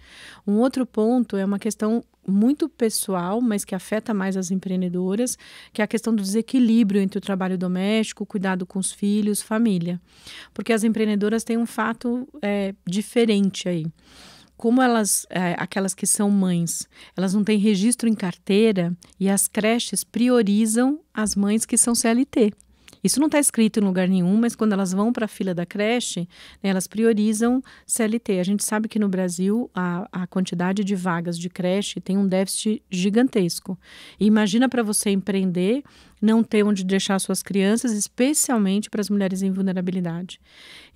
Speaker 2: Um outro ponto é uma questão muito pessoal, mas que afeta mais as empreendedoras, que é a questão do desequilíbrio entre o trabalho doméstico, cuidado com os filhos, família. Porque as empreendedoras têm um fato é, diferente aí. Como elas, é, aquelas que são mães, elas não têm registro em carteira e as creches priorizam as mães que são CLT. Isso não está escrito em lugar nenhum, mas quando elas vão para a fila da creche, né, elas priorizam CLT. A gente sabe que no Brasil a, a quantidade de vagas de creche tem um déficit gigantesco. E imagina para você empreender não ter onde deixar suas crianças, especialmente para as mulheres em vulnerabilidade.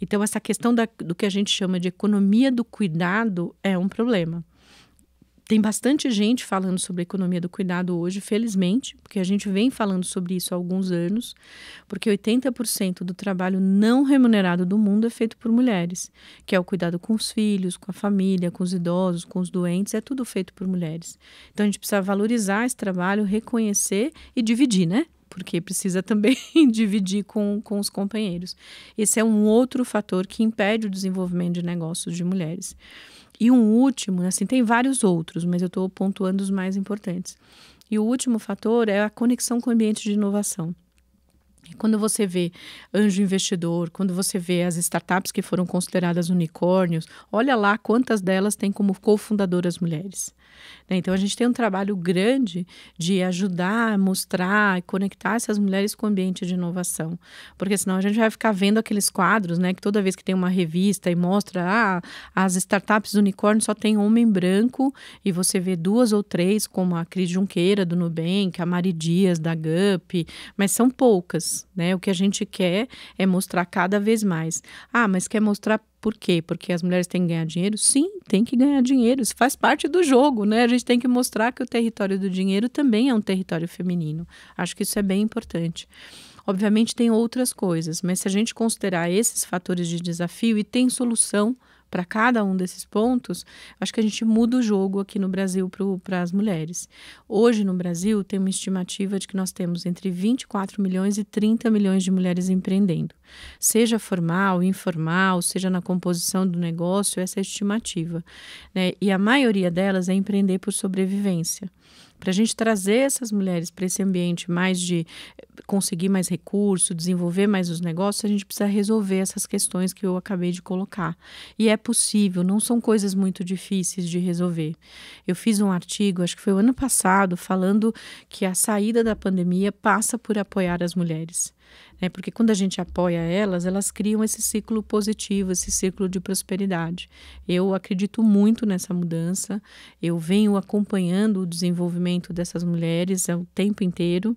Speaker 2: Então, essa questão da, do que a gente chama de economia do cuidado é um problema tem bastante gente falando sobre a economia do cuidado hoje, felizmente, porque a gente vem falando sobre isso há alguns anos, porque 80% do trabalho não remunerado do mundo é feito por mulheres, que é o cuidado com os filhos, com a família, com os idosos, com os doentes, é tudo feito por mulheres. Então a gente precisa valorizar esse trabalho, reconhecer e dividir, né? porque precisa também dividir com, com os companheiros. Esse é um outro fator que impede o desenvolvimento de negócios de mulheres. E um último, né, assim, tem vários outros, mas eu estou pontuando os mais importantes. E o último fator é a conexão com o ambiente de inovação. Quando você vê anjo investidor, quando você vê as startups que foram consideradas unicórnios, olha lá quantas delas têm como cofundadoras mulheres. Né? Então a gente tem um trabalho grande de ajudar, mostrar e conectar essas mulheres com o ambiente de inovação, porque senão a gente vai ficar vendo aqueles quadros, né? Que toda vez que tem uma revista e mostra ah, as startups do unicórnio só tem homem branco e você vê duas ou três, como a Cris Junqueira do Nubank, a Mari Dias da GUP, mas são poucas, né? O que a gente quer é mostrar cada vez mais. Ah, mas quer mostrar por quê? Porque as mulheres têm que ganhar dinheiro? Sim, tem que ganhar dinheiro. Isso faz parte do jogo, né? A gente tem que mostrar que o território do dinheiro também é um território feminino. Acho que isso é bem importante. Obviamente tem outras coisas, mas se a gente considerar esses fatores de desafio e tem solução, para cada um desses pontos, acho que a gente muda o jogo aqui no Brasil para as mulheres. Hoje no Brasil tem uma estimativa de que nós temos entre 24 milhões e 30 milhões de mulheres empreendendo. Seja formal, informal, seja na composição do negócio, essa é a estimativa. Né? E a maioria delas é empreender por sobrevivência para a gente trazer essas mulheres para esse ambiente mais de eh, conseguir mais recurso, desenvolver mais os negócios, a gente precisa resolver essas questões que eu acabei de colocar. E é possível, não são coisas muito difíceis de resolver. Eu fiz um artigo, acho que foi o ano passado, falando que a saída da pandemia passa por apoiar as mulheres. Né? Porque quando a gente apoia elas, elas criam esse ciclo positivo, esse ciclo de prosperidade. Eu acredito muito nessa mudança, eu venho acompanhando o desenvolvimento dessas mulheres o tempo inteiro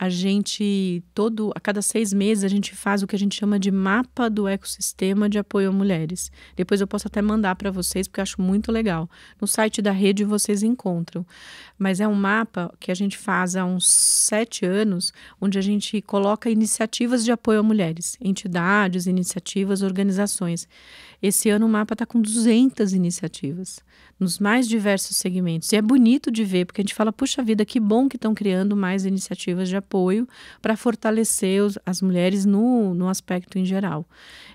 Speaker 2: a gente todo a cada seis meses a gente faz o que a gente chama de mapa do ecossistema de apoio a mulheres. Depois eu posso até mandar para vocês porque eu acho muito legal. No site da rede vocês encontram, mas é um mapa que a gente faz há uns sete anos, onde a gente coloca iniciativas de apoio a mulheres, entidades, iniciativas, organizações. Esse ano o mapa está com 200 iniciativas, nos mais diversos segmentos. E é bonito de ver, porque a gente fala, puxa vida, que bom que estão criando mais iniciativas de apoio para fortalecer os, as mulheres no, no aspecto em geral.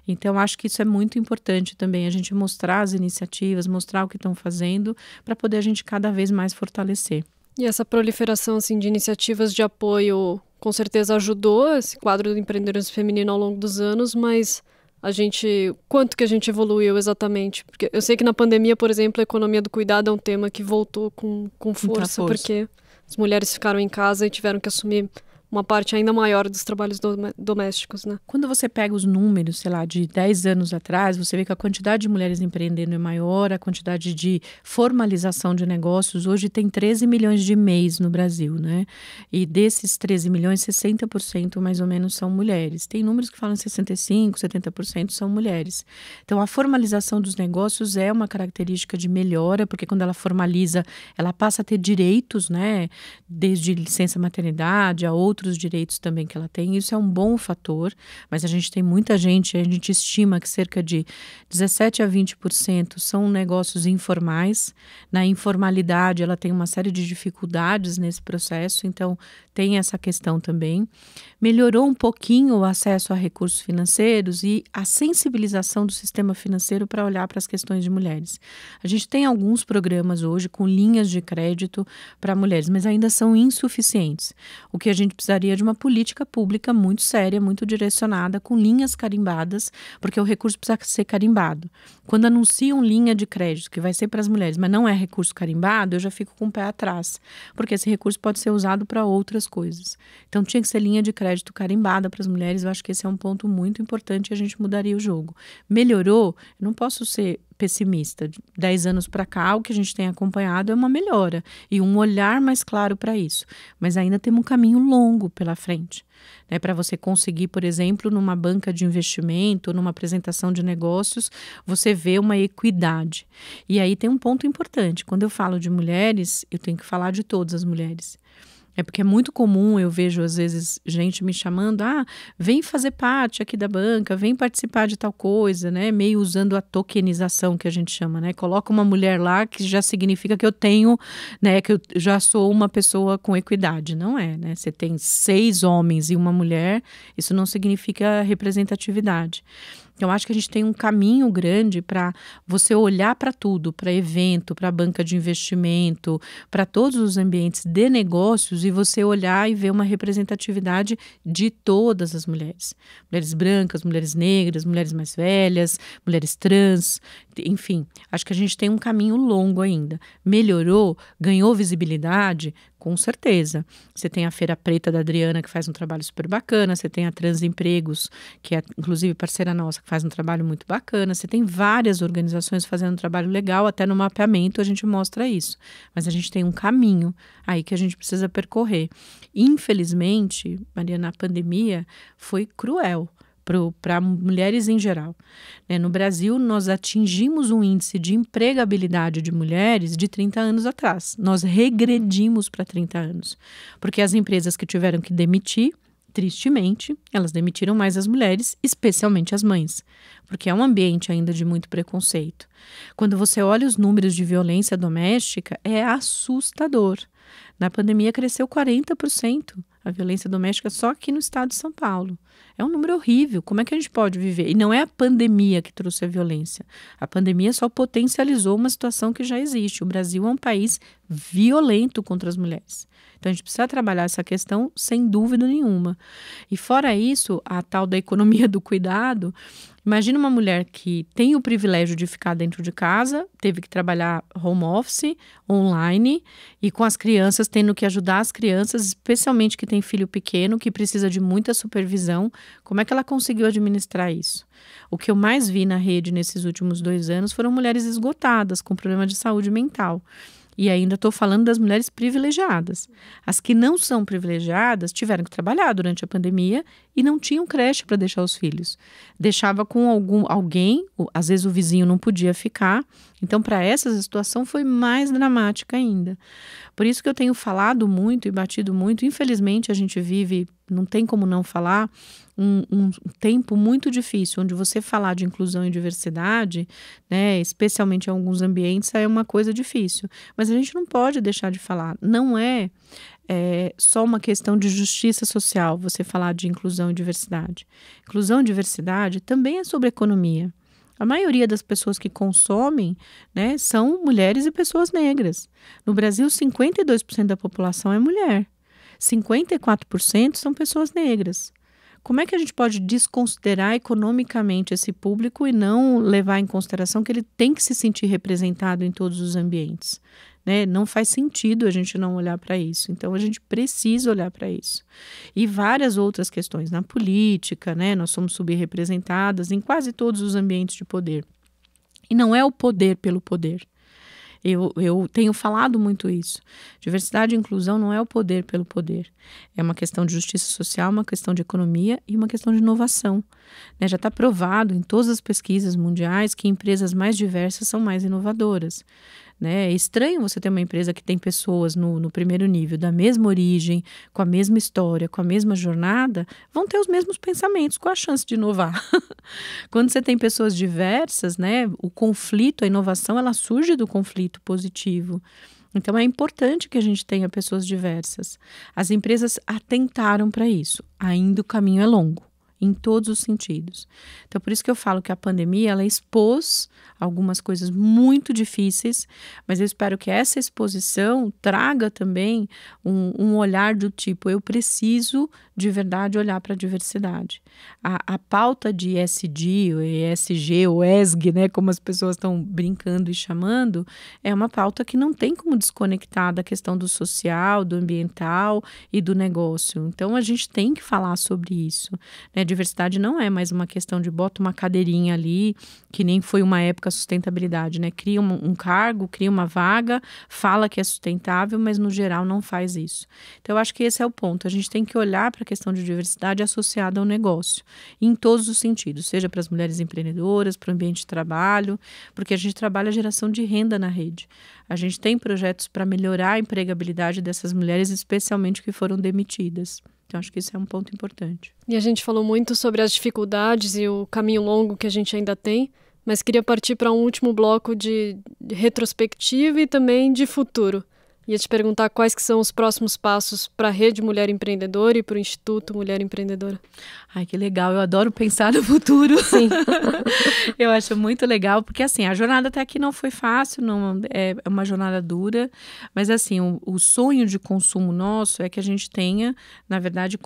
Speaker 2: Então, acho que isso é muito importante também, a gente mostrar as iniciativas, mostrar o que estão fazendo, para poder a gente cada vez mais fortalecer.
Speaker 1: E essa proliferação assim, de iniciativas de apoio com certeza ajudou esse quadro do empreendedorismo feminino ao longo dos anos, mas a gente quanto que a gente evoluiu exatamente. Porque eu sei que na pandemia, por exemplo, a economia do cuidado é um tema que voltou com, com força, força. porque as mulheres ficaram em casa e tiveram que assumir uma parte ainda maior dos trabalhos do, domésticos, né?
Speaker 2: Quando você pega os números, sei lá, de 10 anos atrás, você vê que a quantidade de mulheres empreendendo é maior, a quantidade de formalização de negócios hoje tem 13 milhões de mês no Brasil, né? E desses 13 milhões, 60% mais ou menos são mulheres. Tem números que falam 65, 70% são mulheres. Então a formalização dos negócios é uma característica de melhora, porque quando ela formaliza, ela passa a ter direitos, né? Desde licença maternidade a outros outros direitos também que ela tem. Isso é um bom fator, mas a gente tem muita gente, a gente estima que cerca de 17 a 20% são negócios informais. Na informalidade, ela tem uma série de dificuldades nesse processo, então tem essa questão também. Melhorou um pouquinho o acesso a recursos financeiros e a sensibilização do sistema financeiro para olhar para as questões de mulheres. A gente tem alguns programas hoje com linhas de crédito para mulheres, mas ainda são insuficientes. O que a gente precisaria é de uma política pública muito séria, muito direcionada, com linhas carimbadas, porque o recurso precisa ser carimbado. Quando anunciam linha de crédito que vai ser para as mulheres, mas não é recurso carimbado, eu já fico com o pé atrás, porque esse recurso pode ser usado para outras coisas. Então tinha que ser linha de crédito carimbada para as mulheres. Eu acho que esse é um ponto muito importante e a gente mudaria o jogo. Melhorou? Não posso ser pessimista. Dez anos para cá, o que a gente tem acompanhado é uma melhora e um olhar mais claro para isso. Mas ainda temos um caminho longo pela frente. Né? Para você conseguir, por exemplo, numa banca de investimento, numa apresentação de negócios, você vê uma equidade. E aí tem um ponto importante. Quando eu falo de mulheres, eu tenho que falar de todas as mulheres. É porque é muito comum, eu vejo às vezes gente me chamando, ah, vem fazer parte aqui da banca, vem participar de tal coisa, né? Meio usando a tokenização que a gente chama, né? Coloca uma mulher lá que já significa que eu tenho, né? Que eu já sou uma pessoa com equidade, não é, né? Você tem seis homens e uma mulher, isso não significa representatividade. Eu acho que a gente tem um caminho grande para você olhar para tudo, para evento, para banca de investimento, para todos os ambientes de negócios e você olhar e ver uma representatividade de todas as mulheres. Mulheres brancas, mulheres negras, mulheres mais velhas, mulheres trans, enfim, acho que a gente tem um caminho longo ainda. Melhorou, ganhou visibilidade, com certeza. Você tem a Feira Preta da Adriana, que faz um trabalho super bacana. Você tem a Transempregos, que é inclusive parceira nossa, que faz um trabalho muito bacana. Você tem várias organizações fazendo um trabalho legal, até no mapeamento a gente mostra isso. Mas a gente tem um caminho aí que a gente precisa percorrer. Infelizmente, Mariana, a pandemia foi cruel para mulheres em geral. Né? No Brasil, nós atingimos um índice de empregabilidade de mulheres de 30 anos atrás. Nós regredimos para 30 anos, porque as empresas que tiveram que demitir tristemente, elas demitiram mais as mulheres, especialmente as mães, porque é um ambiente ainda de muito preconceito. Quando você olha os números de violência doméstica, é assustador. Na pandemia cresceu 40% a violência doméstica só aqui no estado de São Paulo. É um número horrível. Como é que a gente pode viver? E não é a pandemia que trouxe a violência. A pandemia só potencializou uma situação que já existe. O Brasil é um país violento contra as mulheres. Então a gente precisa trabalhar essa questão sem dúvida nenhuma. E fora isso, a tal da economia do cuidado, Imagina uma mulher que tem o privilégio de ficar dentro de casa, teve que trabalhar home office, online, e com as crianças, tendo que ajudar as crianças, especialmente que tem filho pequeno, que precisa de muita supervisão. Como é que ela conseguiu administrar isso? O que eu mais vi na rede nesses últimos dois anos foram mulheres esgotadas, com problema de saúde mental. E ainda estou falando das mulheres privilegiadas. As que não são privilegiadas tiveram que trabalhar durante a pandemia e não tinham creche para deixar os filhos. Deixava com algum alguém, às vezes o vizinho não podia ficar. Então, para essas a situação foi mais dramática ainda. Por isso que eu tenho falado muito e batido muito. Infelizmente, a gente vive, não tem como não falar, um, um tempo muito difícil, onde você falar de inclusão e diversidade, né, especialmente em alguns ambientes, é uma coisa difícil. Mas a gente não pode deixar de falar. Não é, é só uma questão de justiça social você falar de inclusão e diversidade. Inclusão e diversidade também é sobre economia. A maioria das pessoas que consomem né, são mulheres e pessoas negras. No Brasil, 52% da população é mulher, 54% são pessoas negras. Como é que a gente pode desconsiderar economicamente esse público e não levar em consideração que ele tem que se sentir representado em todos os ambientes? Né? Não faz sentido a gente não olhar para isso. Então a gente precisa olhar para isso. E várias outras questões na política, né? Nós somos subrepresentadas em quase todos os ambientes de poder. E não é o poder pelo poder. Eu, eu, tenho falado muito isso. Diversidade e inclusão não é o poder pelo poder. É uma questão de justiça social, uma questão de economia e uma questão de inovação. Né? Já está provado em todas as pesquisas mundiais que empresas mais diversas são mais inovadoras. Né? É estranho você ter uma empresa que tem pessoas no, no primeiro nível da mesma origem, com a mesma história, com a mesma jornada, vão ter os mesmos pensamentos, com a chance de inovar. Quando você tem pessoas diversas, né, o conflito, a inovação, ela surge do conflito positivo. Então é importante que a gente tenha pessoas diversas. As empresas atentaram para isso. Ainda o caminho é longo, em todos os sentidos. Então por isso que eu falo que a pandemia ela expôs algumas coisas muito difíceis, mas eu espero que essa exposição traga também um, um olhar do tipo: eu preciso de verdade olhar para a diversidade. A, pauta de ESG, ou ESG, ou ESG, né, como as pessoas estão brincando e chamando, é uma pauta que não tem como desconectar da questão do social, do ambiental e do negócio. Então a gente tem que falar sobre isso. Né? Diversidade não é mais uma questão de bota uma cadeirinha ali, que nem foi uma época sustentabilidade, né? Cria um, um, cargo, cria uma vaga, fala que é sustentável, mas no geral não faz isso. Então, eu acho que esse é o ponto. A gente tem que olhar para a questão de diversidade associada ao negócio, em todos os sentidos, seja para as mulheres empreendedoras, para o ambiente de trabalho, porque a gente trabalha a geração de renda na rede. A gente tem projetos para melhorar a empregabilidade dessas mulheres, especialmente que foram demitidas. Então, acho que isso é um ponto importante.
Speaker 1: E a gente falou muito sobre as dificuldades e o caminho longo que a gente ainda tem mas queria partir para um último bloco de retrospectiva e também de futuro. Ia te perguntar quais que são os próximos passos para a Rede Mulher Empreendedora e para o Instituto
Speaker 2: Mulher Empreendedora. Ai, que legal. Eu adoro pensar no futuro. Sim. eu acho muito legal, porque assim, a jornada até aqui não foi fácil, não é, é uma jornada dura, mas assim, o, o sonho de consumo nosso é que a gente tenha, na verdade,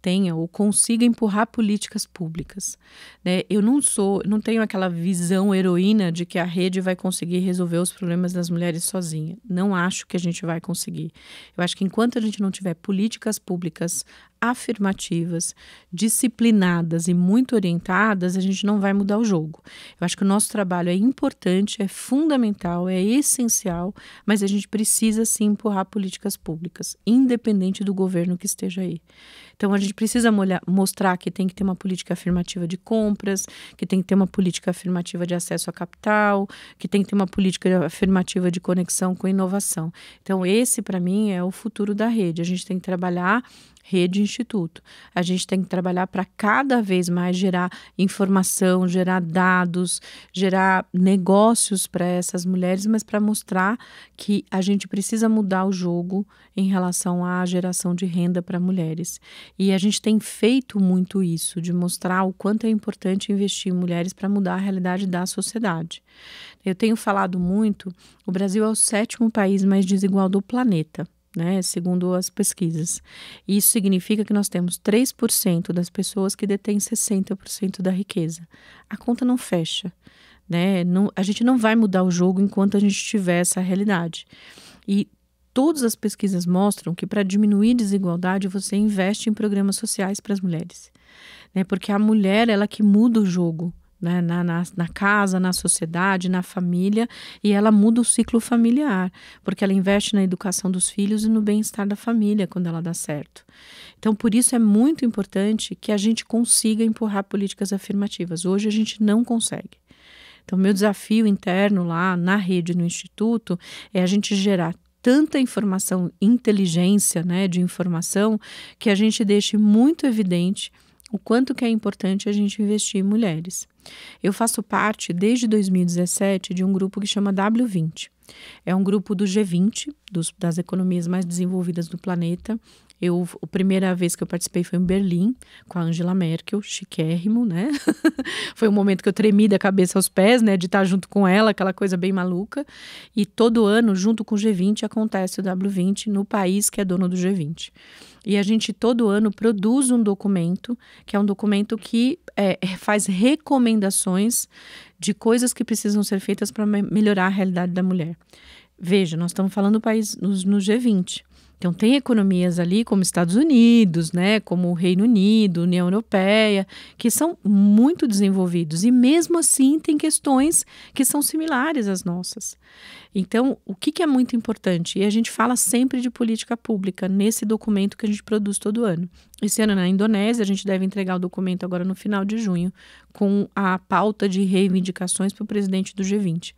Speaker 2: tenha ou consiga empurrar políticas públicas. Né? Eu não sou, não tenho aquela visão heroína de que a rede vai conseguir resolver os problemas das mulheres sozinha. Não acho acho que a gente vai conseguir. Eu acho que enquanto a gente não tiver políticas públicas afirmativas, disciplinadas e muito orientadas, a gente não vai mudar o jogo. Eu acho que o nosso trabalho é importante, é fundamental, é essencial, mas a gente precisa sim empurrar políticas públicas, independente do governo que esteja aí. Então a gente precisa mostrar que tem que ter uma política afirmativa de compras, que tem que ter uma política afirmativa de acesso a capital, que tem que ter uma política afirmativa de conexão com inovação. Então esse para mim é o futuro da rede. A gente tem que trabalhar rede instituto. A gente tem que trabalhar para cada vez mais gerar informação, gerar dados, gerar negócios para essas mulheres, mas para mostrar que a gente precisa mudar o jogo em relação à geração de renda para mulheres. E a gente tem feito muito isso, de mostrar o quanto é importante investir em mulheres para mudar a realidade da sociedade. Eu tenho falado muito, o Brasil é o sétimo país mais desigual do planeta né, segundo as pesquisas. Isso significa que nós temos 3% das pessoas que detêm 60% da riqueza. A conta não fecha. Né? Não, a gente não vai mudar o jogo enquanto a gente tiver essa realidade. E todas as pesquisas mostram que para diminuir desigualdade você investe em programas sociais para as mulheres. Né? Porque a mulher é ela que muda o jogo né, na, na, na, casa, na sociedade, na família, e ela muda o ciclo familiar, porque ela investe na educação dos filhos e no bem-estar da família quando ela dá certo. Então, por isso é muito importante que a gente consiga empurrar políticas afirmativas. Hoje a gente não consegue. Então, meu desafio interno lá na rede, no instituto, é a gente gerar tanta informação, inteligência né, de informação, que a gente deixe muito evidente o quanto que é importante a gente investir em mulheres. Eu faço parte, desde 2017, de um grupo que chama W20. É um grupo do G20, dos, das economias mais desenvolvidas do planeta. Eu, a primeira vez que eu participei foi em Berlim, com a Angela Merkel, chiquérrimo, né? foi um momento que eu tremi da cabeça aos pés, né? De estar junto com ela, aquela coisa bem maluca. E todo ano, junto com o G20, acontece o W20 no país que é dono do G20. E a gente todo ano produz um documento, que é um documento que é, é faz recomendações de coisas que precisam ser feitas para melhorar a realidade da mulher. Veja, nós estamos falando país no G20. Então, tem economias ali como Estados Unidos, né, como o Reino Unido, União Europeia, que são muito desenvolvidos e mesmo assim tem questões que são similares às nossas. Então, o que, que é muito importante? E a gente fala sempre de política pública nesse documento que a gente produz todo ano. Esse ano na Indonésia, a gente deve entregar o documento agora no final de junho, com a pauta de reivindicações para o presidente do G20.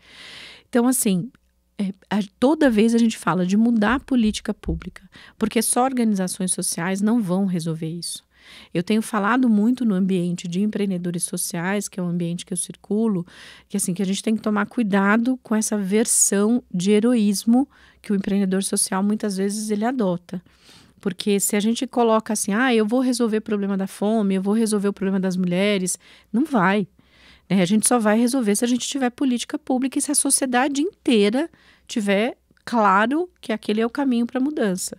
Speaker 2: Então, assim, é, toda vez a gente fala de mudar a política pública, porque só organizações sociais não vão resolver isso. Eu tenho falado muito no ambiente de empreendedores sociais, que é o um ambiente que eu circulo, que assim que a gente tem que tomar cuidado com essa versão de heroísmo que o empreendedor social muitas vezes ele adota. Porque se a gente coloca assim, ah, eu vou resolver o problema da fome, eu vou resolver o problema das mulheres, não vai. Né? A gente só vai resolver se a gente tiver política pública e se a sociedade inteira tiver claro que aquele é o caminho para a mudança.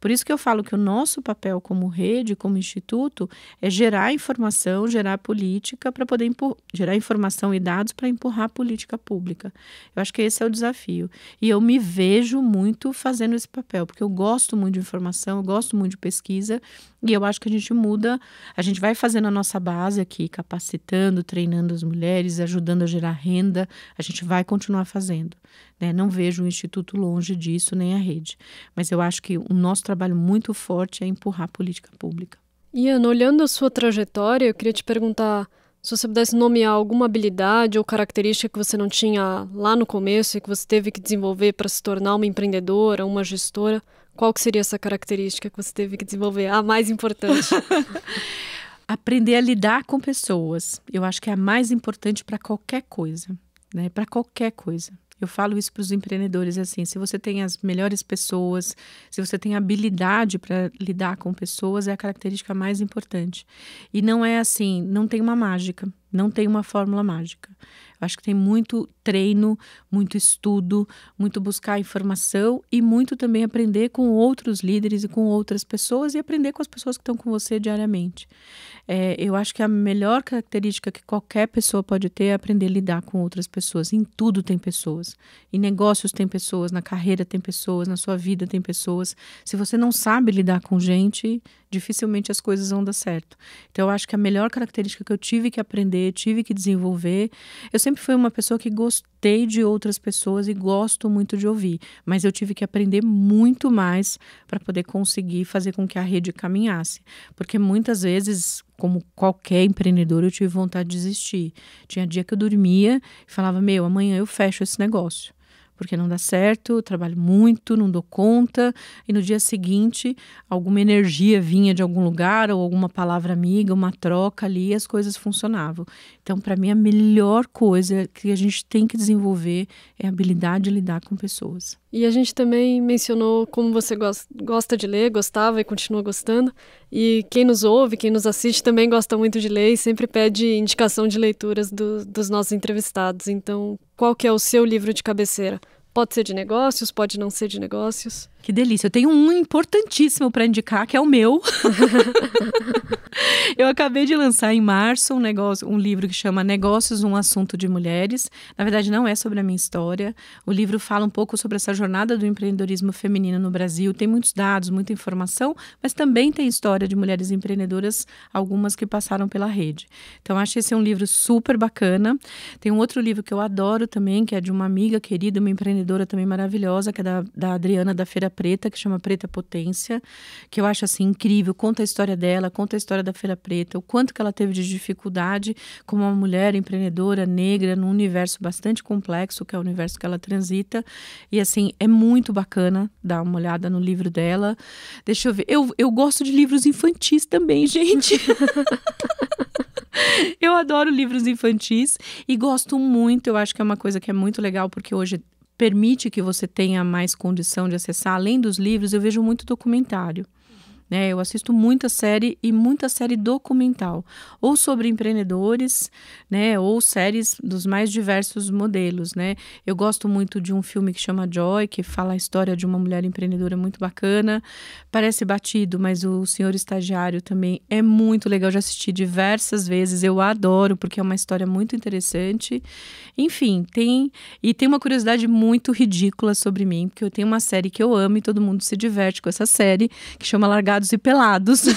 Speaker 2: Por isso que eu falo que o nosso papel como rede, como instituto, é gerar informação, gerar política para poder gerar informação e dados para empurrar a política pública. Eu acho que esse é o desafio. E eu me vejo muito fazendo esse papel, porque eu gosto muito de informação, eu gosto muito de pesquisa, e eu acho que a gente muda, a gente vai fazendo a nossa base aqui, capacitando, treinando as mulheres, ajudando a gerar renda, a gente vai continuar fazendo. Né? Não vejo o Instituto longe disso, nem a rede. Mas eu acho que o nosso trabalho muito forte é empurrar a política pública.
Speaker 1: Ian, olhando a sua trajetória, eu queria te perguntar se você pudesse nomear alguma habilidade ou característica que você não tinha lá no começo e que você teve que desenvolver para se tornar uma empreendedora, uma gestora, qual que seria essa característica que você teve que desenvolver? A mais importante.
Speaker 2: Aprender a lidar com pessoas. Eu acho que é a mais importante para qualquer coisa, né? Para qualquer coisa. Eu falo isso para os empreendedores assim: se você tem as melhores pessoas, se você tem habilidade para lidar com pessoas, é a característica mais importante. E não é assim, não tem uma mágica, não tem uma fórmula mágica. Eu acho que tem muito treino, muito estudo, muito buscar informação e muito também aprender com outros líderes e com outras pessoas e aprender com as pessoas que estão com você diariamente. É, eu acho que a melhor característica que qualquer pessoa pode ter é aprender a lidar com outras pessoas. Em tudo tem pessoas. Em negócios tem pessoas, na carreira tem pessoas, na sua vida tem pessoas. Se você não sabe lidar com gente, dificilmente as coisas vão dar certo. Então, eu acho que a melhor característica que eu tive que aprender, tive que desenvolver, eu sempre fui uma pessoa que gostei de outras pessoas e gosto muito de ouvir, mas eu tive que aprender muito mais para poder conseguir fazer com que a rede caminhasse, porque muitas vezes, como qualquer empreendedor, eu tive vontade de desistir. Tinha dia que eu dormia e falava: "Meu, amanhã eu fecho esse negócio" porque não dá certo, trabalho muito, não dou conta, e no dia seguinte alguma energia vinha de algum lugar ou alguma palavra amiga, uma troca ali, as coisas funcionavam. Então, para mim a melhor coisa que a gente tem que desenvolver é a habilidade de lidar com pessoas.
Speaker 1: E a gente também mencionou como você gosta de ler, gostava e continua gostando. E quem nos ouve, quem nos assiste também gosta muito de ler e sempre pede indicação de leituras do, dos nossos entrevistados. Então, qual que é o seu livro de cabeceira? Pode ser de negócios, pode não ser de
Speaker 2: negócios? Que delícia. Eu tenho um importantíssimo para indicar, que é o meu. eu acabei de lançar em março um negócio, um livro que chama Negócios, um assunto de mulheres. Na verdade, não é sobre a minha história. O livro fala um pouco sobre essa jornada do empreendedorismo feminino no Brasil. Tem muitos dados, muita informação, mas também tem história de mulheres empreendedoras, algumas que passaram pela rede. Então, acho esse é um livro super bacana. Tem um outro livro que eu adoro também, que é de uma amiga querida, uma empreendedora também maravilhosa, que é da, da Adriana da Feira preta, que chama Preta Potência, que eu acho assim incrível, conta a história dela, conta a história da feira preta, o quanto que ela teve de dificuldade como uma mulher empreendedora negra num universo bastante complexo, que é o universo que ela transita. E assim, é muito bacana dar uma olhada no livro dela. Deixa eu ver. Eu, eu gosto de livros infantis também, gente. eu adoro livros infantis e gosto muito. Eu acho que é uma coisa que é muito legal, porque hoje permite que você tenha mais condição de acessar, além dos livros, eu vejo muito documentário. Né? Eu assisto muita série e muita série documental, ou sobre empreendedores, né? ou séries dos mais diversos modelos. Né? Eu gosto muito de um filme que chama Joy, que fala a história de uma mulher empreendedora muito bacana. Parece batido, mas o Senhor Estagiário também é muito legal. de já assisti diversas vezes, eu adoro, porque é uma história muito interessante. Enfim, tem. E tem uma curiosidade muito ridícula sobre mim, porque eu tenho uma série que eu amo e todo mundo se diverte com essa série, que chama Largada Largados e pelados.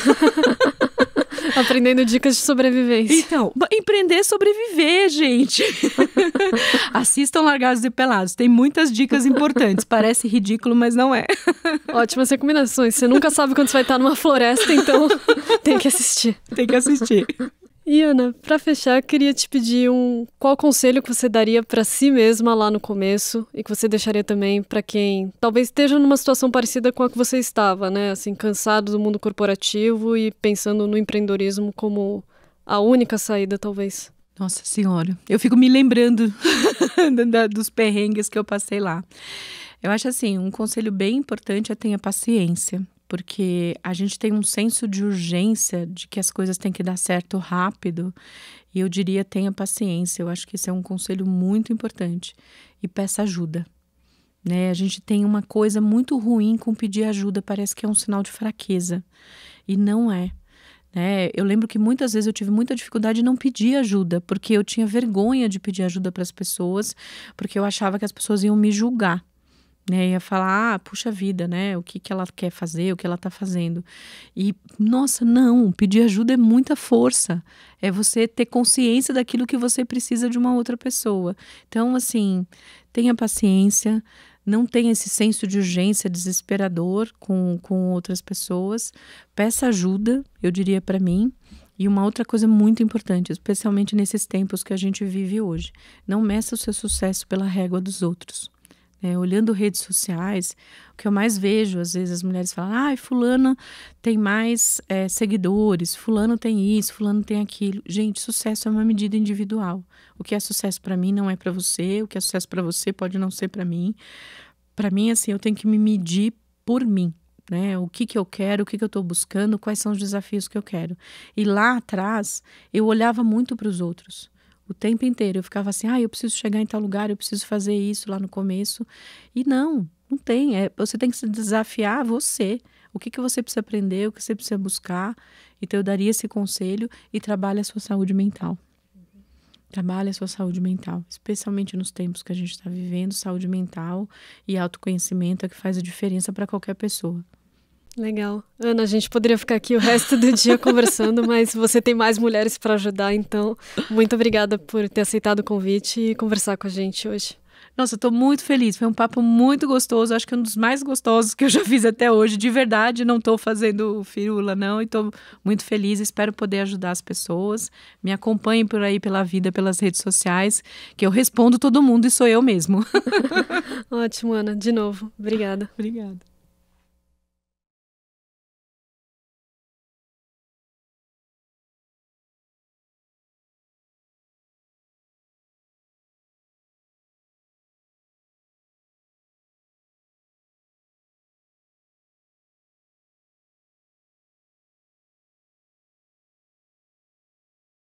Speaker 2: Aprendendo dicas de sobrevivência. Então, empreender é sobreviver, gente. Assistam Largados e Pelados. Tem muitas dicas importantes. Parece ridículo, mas não é.
Speaker 1: Ótimas recomendações. Você nunca sabe quando você vai estar numa floresta, então tem que assistir. Tem que assistir. E Ana, para fechar, queria te pedir um qual conselho que você daria para si mesma lá no começo e que você deixaria também para quem talvez esteja numa situação parecida com a que você estava, né? Assim, cansado do mundo corporativo e pensando no empreendedorismo como a única saída, talvez.
Speaker 2: Nossa Senhora, eu fico me lembrando dos perrengues que eu passei lá. Eu acho assim, um conselho bem importante é tenha paciência porque a gente tem um senso de urgência de que as coisas têm que dar certo rápido. E eu diria tenha paciência. Eu acho que esse é um conselho muito importante e peça ajuda. Né? A gente tem uma coisa muito ruim com pedir ajuda, parece que é um sinal de fraqueza e não é. Né? Eu lembro que muitas vezes eu tive muita dificuldade em não pedir ajuda, porque eu tinha vergonha de pedir ajuda para as pessoas, porque eu achava que as pessoas iam me julgar né? Ia falar, ah, puxa vida, né? O que, que ela quer fazer, o que ela tá fazendo. E, nossa, não, pedir ajuda é muita força. É você ter consciência daquilo que você precisa de uma outra pessoa. Então, assim, tenha paciência, não tenha esse senso de urgência desesperador com, com outras pessoas. Peça ajuda, eu diria para mim. E uma outra coisa muito importante, especialmente nesses tempos que a gente vive hoje, não meça o seu sucesso pela régua dos outros. Né, olhando redes sociais, o que eu mais vejo, às vezes, as mulheres falam: ah, fulano tem mais é, seguidores, fulano tem isso, fulano tem aquilo. Gente, sucesso é uma medida individual. O que é sucesso para mim não é para você, o que é sucesso para você pode não ser para mim. Para mim, assim, eu tenho que me medir por mim. Né? O que, que eu quero, o que, que eu estou buscando, quais são os desafios que eu quero. E lá atrás, eu olhava muito para os outros o tempo inteiro. Eu ficava assim, ah, eu preciso chegar em tal lugar, eu preciso fazer isso lá no começo. E não, não tem. É, você tem que se desafiar você. O que, que você precisa aprender, o que você precisa buscar. Então, eu daria esse conselho e trabalhe a sua saúde mental. Trabalhe a sua saúde mental, especialmente nos tempos que a gente está vivendo. Saúde mental e autoconhecimento é que faz a diferença para qualquer pessoa.
Speaker 1: Legal. Ana, a gente poderia ficar aqui o resto do dia conversando, mas você tem mais mulheres para ajudar, então muito obrigada por ter aceitado o convite
Speaker 2: e conversar com a gente hoje. Nossa, eu muito feliz. Foi um papo muito gostoso. Acho que é um dos mais gostosos que eu já fiz até hoje. De verdade, não estou fazendo firula, não. E estou muito feliz. Espero poder ajudar as pessoas. Me acompanhem por aí pela vida, pelas redes sociais, que eu respondo todo mundo e sou eu mesmo.
Speaker 1: Ótimo, Ana. De novo. Obrigada. Obrigada.